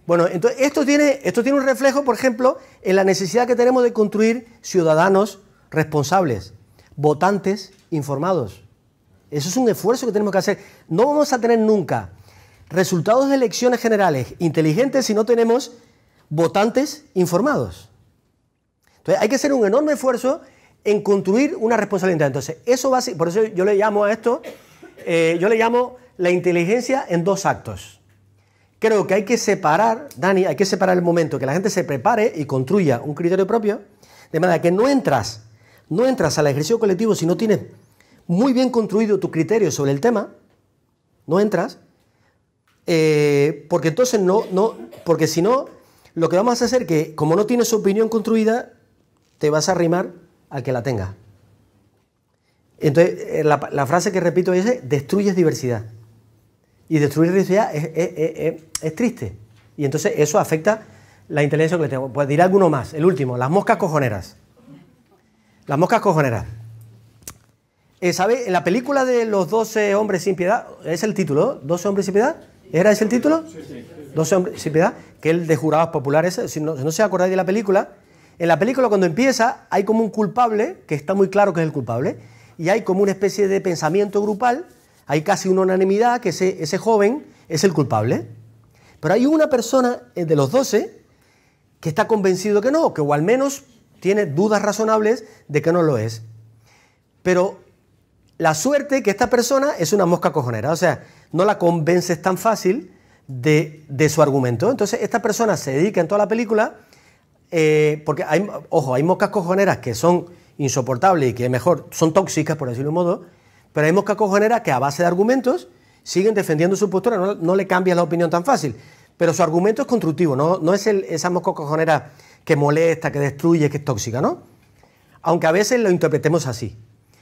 Bueno, entonces esto tiene, esto tiene un reflejo, por ejemplo, en la necesidad que tenemos de construir ciudadanos responsables, votantes informados. Eso es un esfuerzo que tenemos que hacer. No vamos a tener nunca resultados de elecciones generales inteligentes si no tenemos votantes informados. Entonces hay que hacer un enorme esfuerzo en construir una responsabilidad. Entonces, eso va por eso yo le llamo a esto, eh, yo le llamo la inteligencia en dos actos creo que hay que separar, Dani, hay que separar el momento, que la gente se prepare y construya un criterio propio, de manera que no entras, no entras al ejercicio colectivo si no tienes muy bien construido tu criterio sobre el tema, no entras, eh, porque entonces no, no, porque si no, lo que vamos a hacer es que como no tienes opinión construida, te vas a arrimar al que la tenga. Entonces, eh, la frase que repito es, destruyes diversidad. Y destruir la es, es, triste. Y entonces eso afecta la inteligencia que tengo. Pues diré alguno más, el último, las moscas cojoneras. Las moscas cojoneras. Eh, ¿Sabe? En la película de los 12 hombres sin piedad, ¿es el título? ¿Doce hombres sin piedad? ¿Era ese el título? Sí, sí, hombres sin piedad, que el de jurados populares, eh, si no, si no se acordáis de la película, en la película cuando empieza hay como un culpable, que está muy claro que es el culpable, y hay como una especie de pensamiento grupal hay casi una unanimidad que ese, joven es el culpable. Pero hay una persona eh, de los 12 que está convencido que no, que o al menos tiene dudas razonables de que no lo es. Pero la suerte que esta persona es una mosca cojonera, o sea, no la convences tan fácil de, su argumento. Entonces, esta persona se dedica en toda la película, eh, porque hay, ojo, hay moscas cojoneras que son insoportables y que mejor son tóxicas, por decirlo de un modo, pero hay mosca cojonera que a base de argumentos siguen defendiendo su postura, no, le cambia la opinión tan fácil. Pero su argumento es constructivo, no, es esa mosca cojonera que molesta, que destruye, que es tóxica, ¿no? Aunque a veces lo interpretemos así.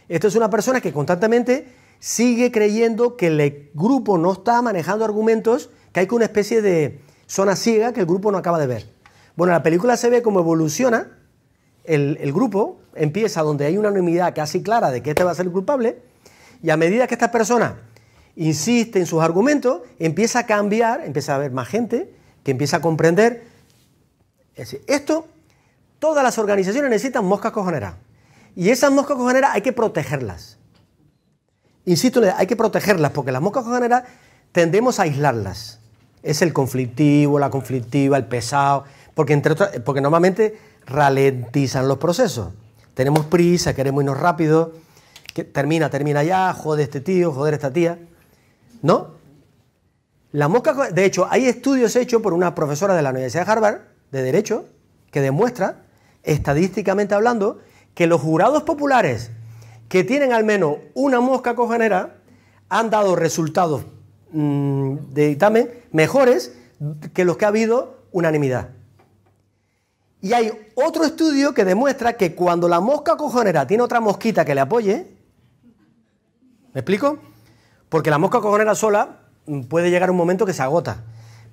Esto es una persona que constantemente sigue creyendo que el grupo no está manejando argumentos, que hay que una especie de zona ciega que el grupo no acaba de ver. Bueno, la película se ve cómo evoluciona, el, grupo empieza donde hay una unanimidad casi clara de que este va a ser culpable, y a medida que esta persona insiste en sus argumentos, empieza a cambiar, empieza a haber más gente que empieza a comprender. Es esto, todas las organizaciones necesitan moscas cojoneras. Y esas moscas cojoneras hay que protegerlas. Insisto, hay que protegerlas porque las moscas cojoneras tendemos a aislarlas. Es el conflictivo, la conflictiva, el pesado, porque, entre porque normalmente ralentizan los procesos. Tenemos prisa, queremos irnos rápido, que termina, termina ya, jode este tío, joder esta tía. ¿No? La mosca, de hecho, hay estudios hechos por una profesora de la Universidad de Harvard, de Derecho, que demuestra, estadísticamente hablando, que los jurados populares que tienen al menos una mosca cojonera han dado resultados mm, de dictamen mejores que los que ha habido unanimidad. Y hay otro estudio que demuestra que cuando la mosca cojonera tiene otra mosquita que le apoye, ¿Me explico? Porque la mosca cojonera sola mm, puede llegar un momento que se agota.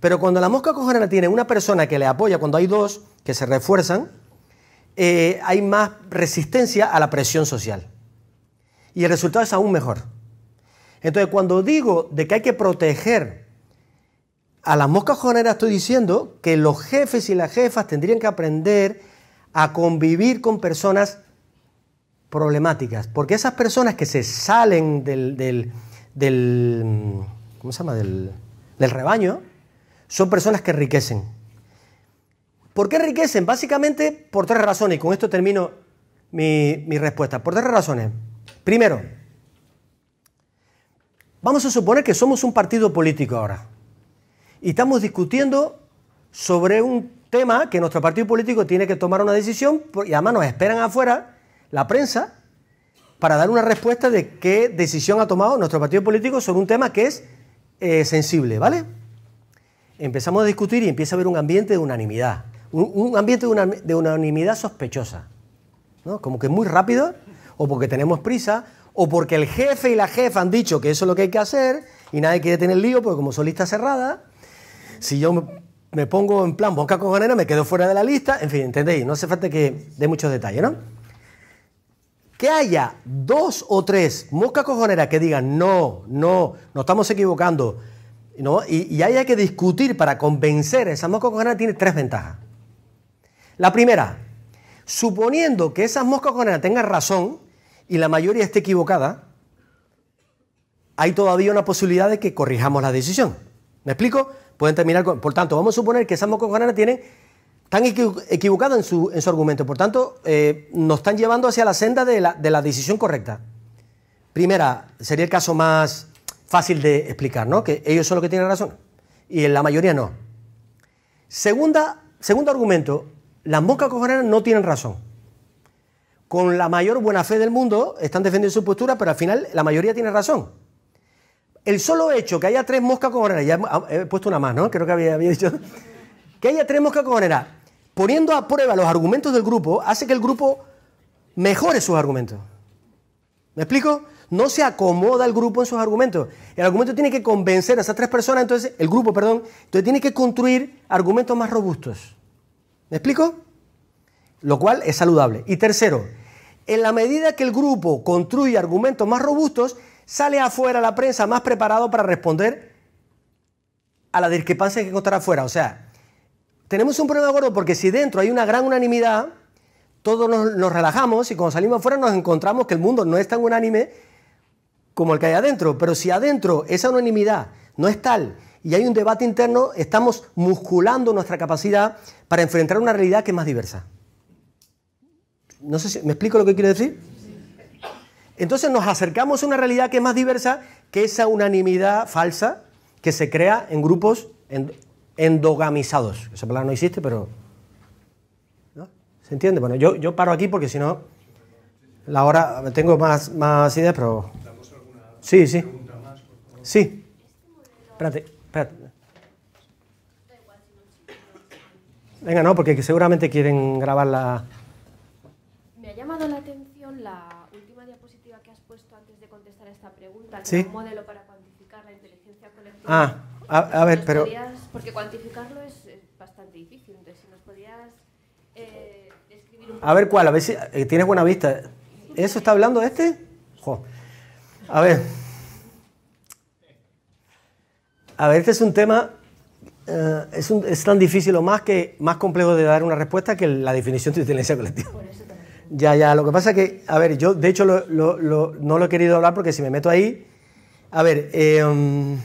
Pero cuando la mosca cojonera tiene una persona que le apoya, cuando hay dos que se refuerzan, eh, hay más resistencia a la presión social. Y el resultado es aún mejor. Entonces, cuando digo de que hay que proteger a las moscas cojoneras, estoy diciendo que los jefes y las jefas tendrían que aprender a convivir con personas problemáticas, porque esas personas que se salen del, del, se llama? Del, rebaño, son personas que enriquecen. ¿Por qué enriquecen? Básicamente por tres razones, y con esto termino mi, mi respuesta. Por tres razones. Primero, vamos a suponer que somos un partido político ahora y estamos discutiendo sobre un tema que nuestro partido político tiene que tomar una decisión y además nos esperan afuera la prensa para dar una respuesta de qué decisión ha tomado nuestro partido político sobre un tema que es eh, sensible, ¿vale? Empezamos a discutir y empieza a haber un ambiente de unanimidad, un, ambiente de, unanimidad sospechosa, ¿no? Como que muy rápido, o porque tenemos prisa, o porque el jefe y la jefa han dicho que eso es lo que hay que hacer y nadie quiere tener lío porque como son listas cerradas, si yo me, pongo en plan boca cojonera me quedo fuera de la lista, en fin, ¿entendéis? No hace falta que dé muchos detalles, ¿no? que haya dos o tres moscas cojoneras que digan, no, no, nos estamos equivocando, ¿no? y, haya que discutir para convencer a esas moscas cojoneras, tiene tres ventajas. La primera, suponiendo que esas moscas cojoneras tengan razón y la mayoría esté equivocada, hay todavía una posibilidad de que corrijamos la decisión. ¿Me explico? Pueden terminar con... Por tanto, vamos a suponer que esas moscas cojoneras tienen están equivocados en su, en su argumento. Por tanto, eh, nos están llevando hacia la senda de la, decisión correcta. Primera, sería el caso más fácil de explicar, ¿no? Que ellos son los que tienen razón y la mayoría no. Segunda, segundo argumento, las moscas cojoneras no tienen razón. Con la mayor buena fe del mundo están defendiendo su postura, pero al final la mayoría tiene razón. El solo hecho que haya tres moscas cojoneras, ya ah, he puesto una más, ¿no? Creo que había, había dicho [laughs] que haya tres moscas cojoneras poniendo a prueba los argumentos del grupo, hace que el grupo mejore sus argumentos. ¿Me explico? No se acomoda el grupo en sus argumentos. El argumento tiene que convencer a esas tres personas, entonces, el grupo, perdón, entonces tiene que construir argumentos más robustos. ¿Me explico? Lo cual es saludable. Y tercero, en la medida que el grupo construye argumentos más robustos, sale afuera la prensa más preparado para responder a la discrepancia que encontrará afuera. O sea, tenemos un problema gordo porque si dentro hay una gran unanimidad, todos nos, relajamos y cuando salimos afuera nos encontramos que el mundo no es tan unánime como el que hay adentro. Pero si adentro esa unanimidad no es tal y hay un debate interno, estamos musculando nuestra capacidad para enfrentar una realidad que es más diversa. No sé si me explico lo que quiero decir. Entonces nos acercamos a una realidad que es más diversa que esa unanimidad falsa que se crea en grupos, endogamizados. Esa palabra no existe, pero... ¿Se entiende? Bueno, yo, paro aquí porque si no, la hora... Tengo más, más ideas, pero... Sí, sí. Sí. Espérate, espérate. Venga, no, porque seguramente quieren grabar la... Me ha llamado la atención la última diapositiva que has puesto antes de contestar a esta pregunta, que es un modelo para cuantificar la inteligencia colectiva. Ah. A, ver, pero... porque cuantificarlo es, bastante difícil, entonces si nos podías eh, un A ver cuál, a ver si eh, tienes buena vista. ¿Eso está hablando este? A ver. A ver, este es un tema, eh, es, tan difícil o más, que, más complejo de dar una respuesta que la definición de inteligencia colectiva. Por eso también. Ya, ya, lo que pasa es que, a ver, yo de hecho no lo he querido hablar porque si me meto ahí, a ver, eh, um,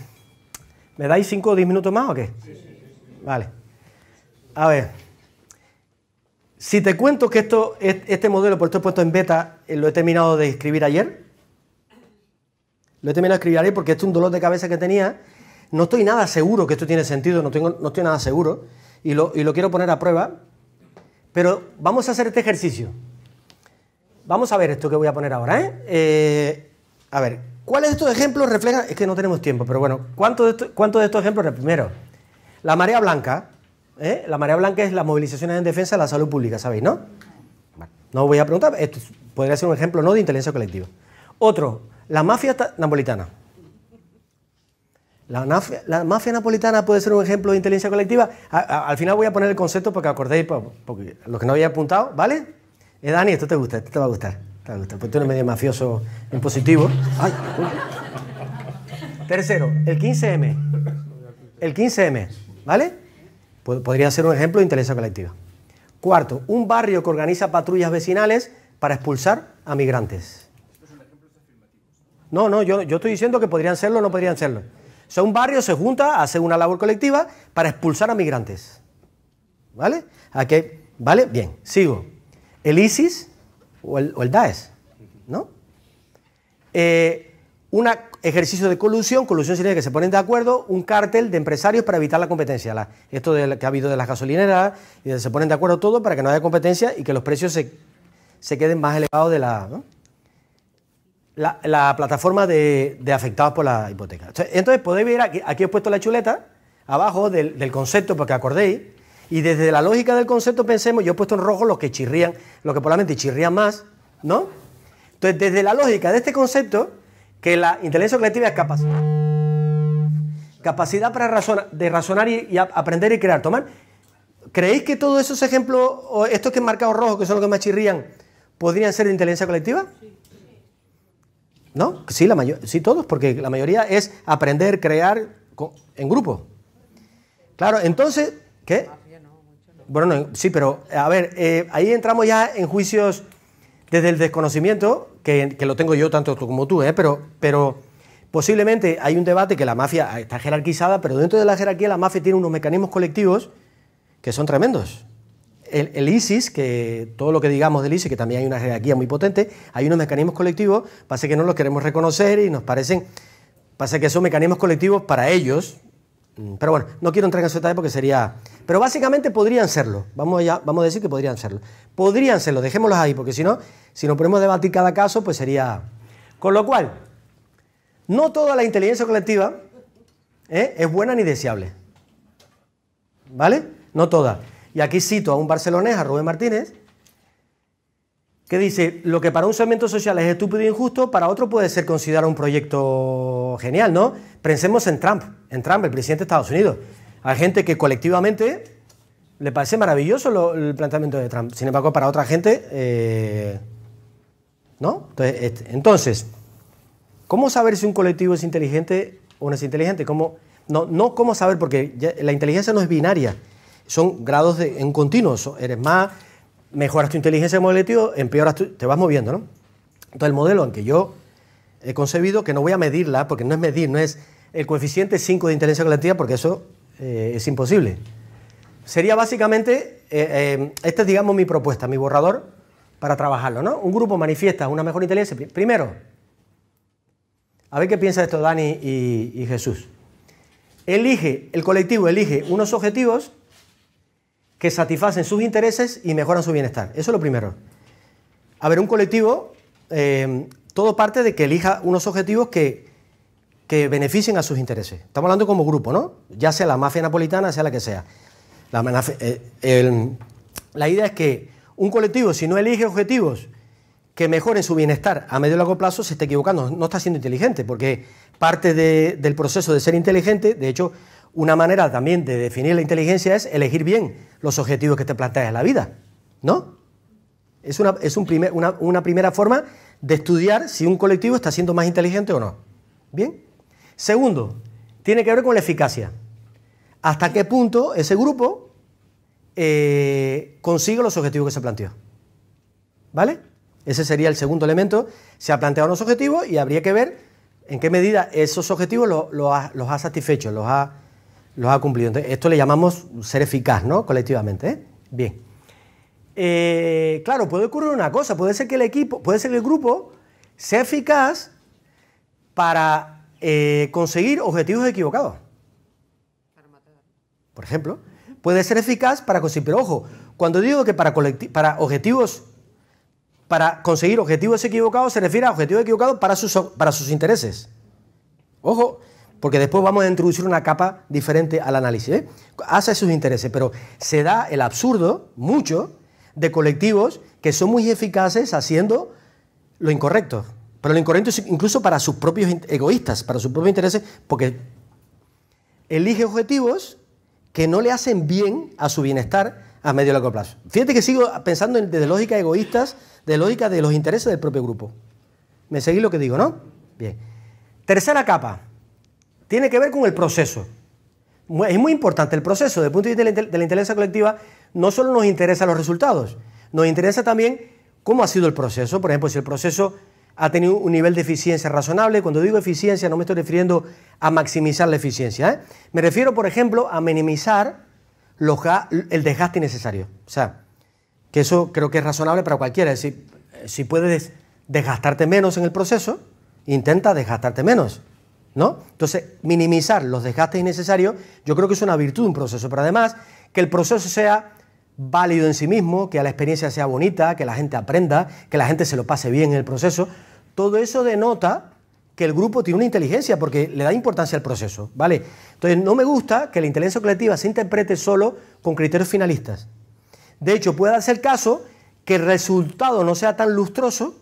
¿Me dais 5 o 10 minutos más o qué? Sí, sí, Vale. A ver. Si te cuento que esto, este modelo, por esto he puesto en beta, eh, lo he terminado de escribir ayer. Lo he terminado de escribir ayer porque esto es un dolor de cabeza que tenía. No estoy nada seguro que esto tiene sentido, no, tengo, no estoy nada seguro. Y lo, quiero poner a prueba. Pero vamos a hacer este ejercicio. Vamos a ver esto que voy a poner ahora. ¿eh? Eh, a ver, ¿Cuáles de estos ejemplos reflejan? Es que no tenemos tiempo, pero bueno, ¿cuántos de, estos ejemplos? Primero, la marea blanca. ¿eh? La marea blanca es la movilización en defensa de la salud pública, ¿sabéis, no? no os voy a preguntar, esto podría ser un ejemplo no de inteligencia colectiva. Otro, la mafia napolitana. La mafia, napolitana puede ser un ejemplo de inteligencia colectiva. al final voy a poner el concepto para que acordéis, porque los que no había apuntado, ¿vale? Eh, Dani, esto te gusta, esto te va a gustar. Te ha medio mafioso impositivo. Tercero, el 15M. El 15M, ¿vale? Podría ser un ejemplo de interés colectiva. Cuarto, un barrio que organiza patrullas vecinales para expulsar a migrantes. No, no, yo, yo estoy diciendo que podrían serlo o no podrían serlo. O sea, un barrio se junta, hace una labor colectiva para expulsar a migrantes. ¿Vale? Aquí, ¿Vale? Bien, sigo. El ISIS o el, ¿no? Eh, un ejercicio de colusión, colusión significa que se ponen de acuerdo un cártel de empresarios para evitar la competencia. esto que ha habido de las gasolineras, se ponen de acuerdo todo para que no haya competencia y que los precios se, queden más elevados de la, la, plataforma de, afectados por la hipoteca. Entonces, podéis ver, aquí, aquí he puesto la chuleta, abajo del, del concepto, porque acordéis, y desde la lógica del concepto pensemos, yo he puesto en rojo los que chirrían, los que probablemente chirrían más, ¿no? Entonces, desde la lógica de este concepto, que la inteligencia colectiva es capacidad, Capacidad para razonar, de razonar y, aprender y crear. Tomar. ¿Creéis que todos esos ejemplos, o estos que he marcado rojo, que son los que más chirrían, podrían ser de inteligencia colectiva? ¿No? Sí, la sí, todos, porque la mayoría es aprender, crear en grupo. Claro, entonces, ¿qué? bueno, sí, pero a ver, eh, ahí entramos ya en juicios desde el desconocimiento, que, lo tengo yo tanto como tú, eh, pero, pero posiblemente hay un debate que la mafia está jerarquizada, pero dentro de la jerarquía la mafia tiene unos mecanismos colectivos que son tremendos. El, ISIS, que todo lo que digamos del ISIS, que también hay una jerarquía muy potente, hay unos mecanismos colectivos, pasa que no los queremos reconocer y nos parecen, pasa que son mecanismos colectivos para ellos, Mm, pero bueno, no quiero entrar en eso detalle porque sería... Pero básicamente podrían serlo. Vamos, vamos a decir que podrían serlo. Podrían serlo, dejémoslos ahí, porque si no, si nos ponemos a debatir cada caso, pues sería... Con lo cual, no toda la inteligencia colectiva ¿eh? es buena ni deseable. ¿Vale? No toda. Y aquí cito a un barcelonés, a Rubén Martínez, que dice, lo que para un segmento social es estúpido e injusto, para otro puede ser considerado un proyecto genial, ¿no? Pensemos en Trump, en Trump, el presidente de Estados Unidos. Hay gente que colectivamente le parece maravilloso el planteamiento de Trump. Sin embargo, para otra gente, eh, ¿no? Este, entonces, ¿cómo saber si un colectivo es inteligente o no es inteligente? ¿Cómo, no, no cómo saber, porque la inteligencia no es binaria. Son grados en continuo. Eres más, mejoras tu inteligencia como colectivo, empeoras tu, te vas moviendo, ¿no? Entonces, el modelo aunque yo he concebido que no voy a medirla, porque no es medir, no es el coeficiente 5 de inteligencia colectiva, porque eso eh, es imposible. Sería básicamente, eh, eh, esta es digamos mi propuesta, mi borrador para trabajarlo, ¿no? Un grupo manifiesta una mejor inteligencia. Primero, a ver qué piensa esto Dani y, Jesús. Elige, el colectivo elige unos objetivos que satisfacen sus intereses y mejoran su bienestar. Eso es lo primero. A ver, un colectivo todo parte de que elija unos objetivos que, beneficien a sus intereses. Estamos hablando como grupo, ¿no? Ya sea la mafia napolitana, sea la que sea. Eh, la, idea es que un colectivo, si no elige objetivos que mejoren su bienestar a medio y largo plazo, se está equivocando, no está siendo inteligente, porque parte del proceso de ser inteligente, de hecho, una manera también de definir la inteligencia es elegir bien los objetivos que te planteas en la vida, ¿no? Es una, es una primera forma de estudiar si un colectivo está siendo más inteligente o no. ¿Bien? Segundo, tiene que ver con la eficacia. ¿Hasta qué punto ese grupo eh, consigue los objetivos que se planteó? ¿Vale? Ese sería el segundo elemento. Se ha planteado unos objetivos y habría que ver en qué medida esos objetivos los, ha, satisfecho, los ha, cumplido. esto le llamamos ser eficaz, ¿no? Colectivamente. ¿eh? Bien. Eh, claro, puede ocurrir una cosa, puede ser que el equipo, puede ser que el grupo sea eficaz para eh, conseguir objetivos equivocados. Por ejemplo, puede ser eficaz para conseguir, pero ojo, cuando digo que para, para objetivos, para conseguir objetivos equivocados, se refiere a objetivos equivocados para sus, para sus intereses. Ojo, porque después vamos a introducir una capa diferente al análisis. ¿eh? Hace sus intereses, pero se da el absurdo, mucho, de colectivos que son muy eficaces haciendo lo incorrecto. Pero lo incorrecto es incluso para sus propios egoístas, para sus propios intereses, porque elige objetivos que no le hacen bien a su bienestar a medio y largo plazo. Fíjate que sigo pensando desde lógica egoístas, de lógica de los intereses del propio grupo. ¿Me seguís lo que digo, no? Bien. Tercera capa. Tiene que ver con el proceso. Es muy importante el proceso desde punto de vista de la inteligencia colectiva no solo nos interesan los resultados, nos interesa también cómo ha sido el proceso. Por ejemplo, si el proceso ha tenido un nivel de eficiencia razonable. Cuando digo eficiencia no me estoy refiriendo a maximizar la eficiencia. ¿eh? Me refiero, por ejemplo, a minimizar los, el desgaste innecesario. O sea, que eso creo que es razonable para cualquiera. Es decir, si puedes desgastarte menos en el proceso, intenta desgastarte menos. ¿no? Entonces, minimizar los desgastes innecesarios, yo creo que es una virtud de un proceso, pero además que el proceso sea válido en sí mismo, que la experiencia sea bonita, que la gente aprenda, que la gente se lo pase bien en el proceso. Todo eso denota que el grupo tiene una inteligencia porque le da importancia al proceso, ¿vale? Entonces no me gusta que la inteligencia colectiva se interprete solo con criterios finalistas. De hecho, puede hacer el caso que el resultado no sea tan lustroso,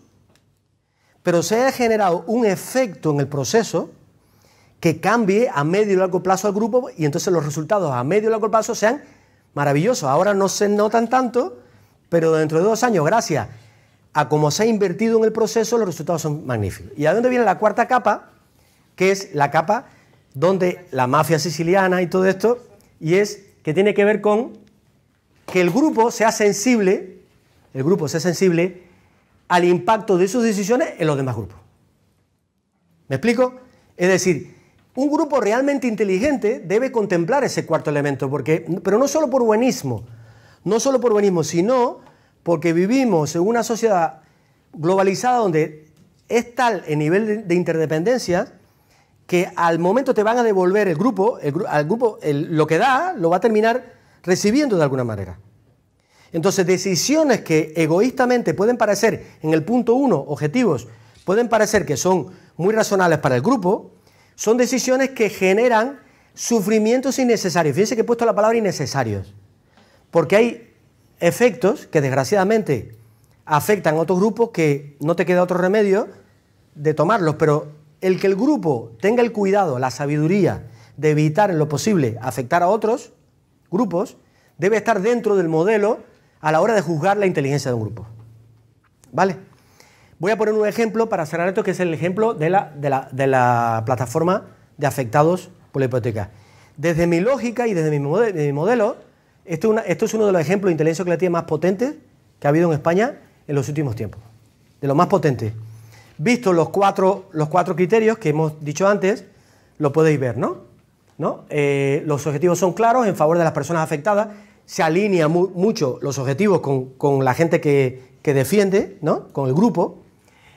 pero se haya generado un efecto en el proceso que cambie a medio y largo plazo al grupo y entonces los resultados a medio y largo plazo sean maravilloso. Ahora no se notan tanto, pero dentro de dos años, gracias a cómo se ha invertido en el proceso, los resultados son magníficos. ¿Y a dónde viene la cuarta capa? Que es la capa donde la mafia siciliana y todo esto, y es que tiene que ver con que el grupo sea sensible, el grupo sea sensible al impacto de sus decisiones en los demás grupos. ¿Me explico? Es decir, un grupo realmente inteligente debe contemplar ese cuarto elemento, porque, pero no solo por buenismo, no solo por buenismo, sino porque vivimos en una sociedad globalizada donde es tal el nivel de interdependencia que al momento te van a devolver el grupo, al grupo lo que da, lo va a terminar recibiendo de alguna manera. Entonces, decisiones que egoístamente pueden parecer, en el punto uno, objetivos, pueden parecer que son muy razonables para el grupo, son decisiones que generan sufrimientos innecesarios. Fíjense que he puesto la palabra innecesarios, porque hay efectos que desgraciadamente afectan a otros grupos que no te queda otro remedio de tomarlos, pero el que el grupo tenga el cuidado, la sabiduría de evitar en lo posible afectar a otros grupos, debe estar dentro del modelo a la hora de juzgar la inteligencia de un grupo. ¿Vale? Voy a poner un ejemplo para cerrar esto, que es el ejemplo de la, plataforma de afectados por la hipoteca. Desde mi lógica y desde mi, modelo, esto, es uno de los ejemplos de inteligencia colectiva más potentes que ha habido en España en los últimos tiempos. De los más potentes. Visto los cuatro, criterios que hemos dicho antes, lo podéis ver, ¿no? Eh, los objetivos son claros en favor de las personas afectadas, se alinean mucho los objetivos con, la gente que, que defiende, ¿no? con el grupo,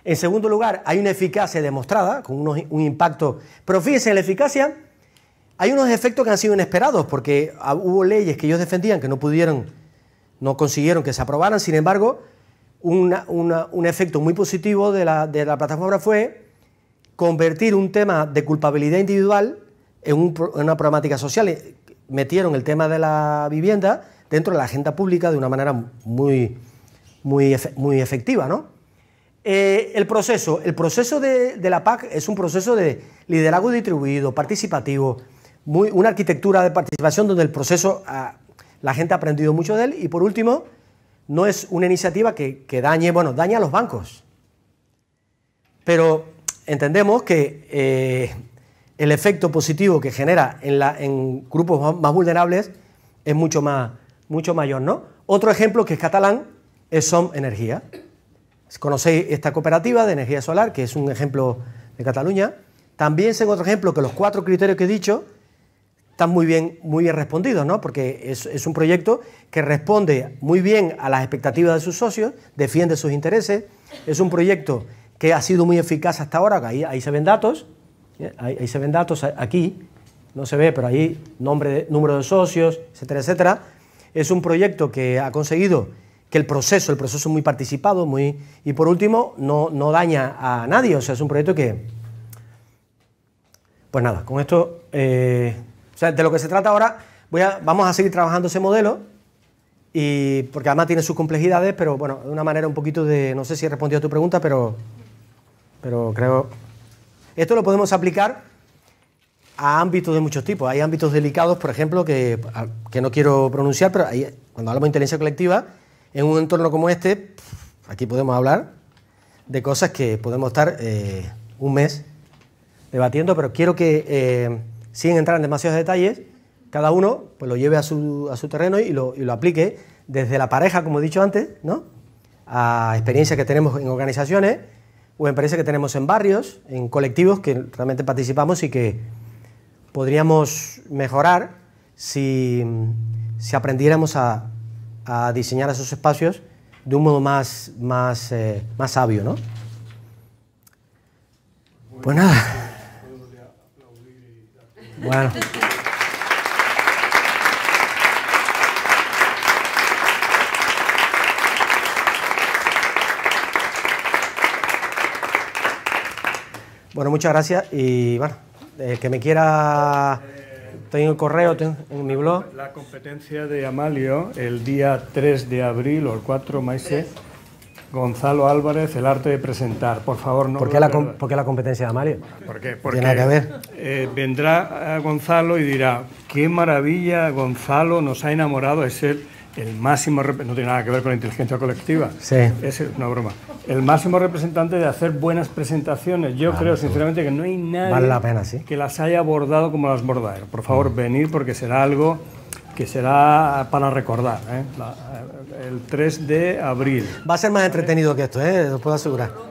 en segundo lugar, hay una eficacia demostrada, con un impacto. Pero fíjense, en la eficacia hay unos efectos que han sido inesperados, porque hubo leyes que ellos defendían que no pudieron, no consiguieron que se aprobaran. Sin embargo, un efecto muy positivo de la, de la plataforma fue convertir un tema de culpabilidad individual en, en una problemática social. Eh, metieron el tema de la vivienda dentro de la agenda pública de una manera muy, muy, muy efectiva, ¿no? Eh, el proceso, el proceso de, la PAC es un proceso de liderazgo distribuido, participativo, una arquitectura de participación donde el proceso, ah, la gente ha aprendido mucho de él. Y por último, no es una iniciativa que, dañe, bueno, daña a los bancos. Pero entendemos que eh, el efecto positivo que genera en, grupos más vulnerables es mucho, más, mucho mayor. ¿no? Otro ejemplo que es catalán es SOM Energía. Conocéis esta cooperativa de energía solar, que es un ejemplo de Cataluña. También es otro ejemplo que los cuatro criterios que he dicho están muy bien, muy bien respondidos, ¿no? porque es, un proyecto que responde muy bien a las expectativas de sus socios, defiende sus intereses, es un proyecto que ha sido muy eficaz hasta ahora, ahí, ahí se ven datos, ¿eh? ahí, se ven datos aquí, no se ve, pero ahí nombre, número de socios, etcétera, etcétera. Es un proyecto que ha conseguido que el proceso, el proceso es muy participado, muy, y por último, no, no daña a nadie, o sea, es un proyecto que... Pues nada, con esto, eh, o sea, de lo que se trata ahora, voy a, vamos a seguir trabajando ese modelo, y porque además tiene sus complejidades, pero bueno, de una manera un poquito de, no sé si he respondido a tu pregunta, pero, pero creo... Esto lo podemos aplicar a ámbitos de muchos tipos. Hay ámbitos delicados, por ejemplo, que, que no quiero pronunciar, pero ahí, cuando hablamos de inteligencia colectiva, en un entorno como este, aquí podemos hablar de cosas que podemos estar eh, un mes debatiendo, pero quiero que, eh, sin entrar en demasiados detalles, cada uno pues, lo lleve a su, terreno y lo, aplique desde la pareja, como he dicho antes, ¿no? a experiencias que tenemos en organizaciones o experiencias que tenemos en barrios, en colectivos que realmente participamos y que podríamos mejorar si, si aprendiéramos a, a diseñar esos espacios de un modo más, eh, más, sabio, ¿no? Pues nada. Bueno. Bueno, muchas gracias y bueno, el eh, que me quiera tengo el correo tengo, en mi blog. La competencia de Amalio, el día 3 de abril o el 4 Maise, Gonzalo Álvarez, el arte de presentar. Por favor, no. ¿Por qué, la, competencia de Amalio? Porque ¿Tiene que ver? Eh, vendrá a eh, Gonzalo y dirá: Qué maravilla, Gonzalo nos ha enamorado, es el el máximo no tiene nada que ver con la inteligencia colectiva sí. es una broma el máximo representante de hacer buenas presentaciones yo ah, creo sinceramente que no hay nadie que las haya abordado como las Bordaer por favor mm. venid porque será algo que será para recordar ¿eh? el 3 de abril va a ser más entretenido que esto ¿eh? puedo asegurar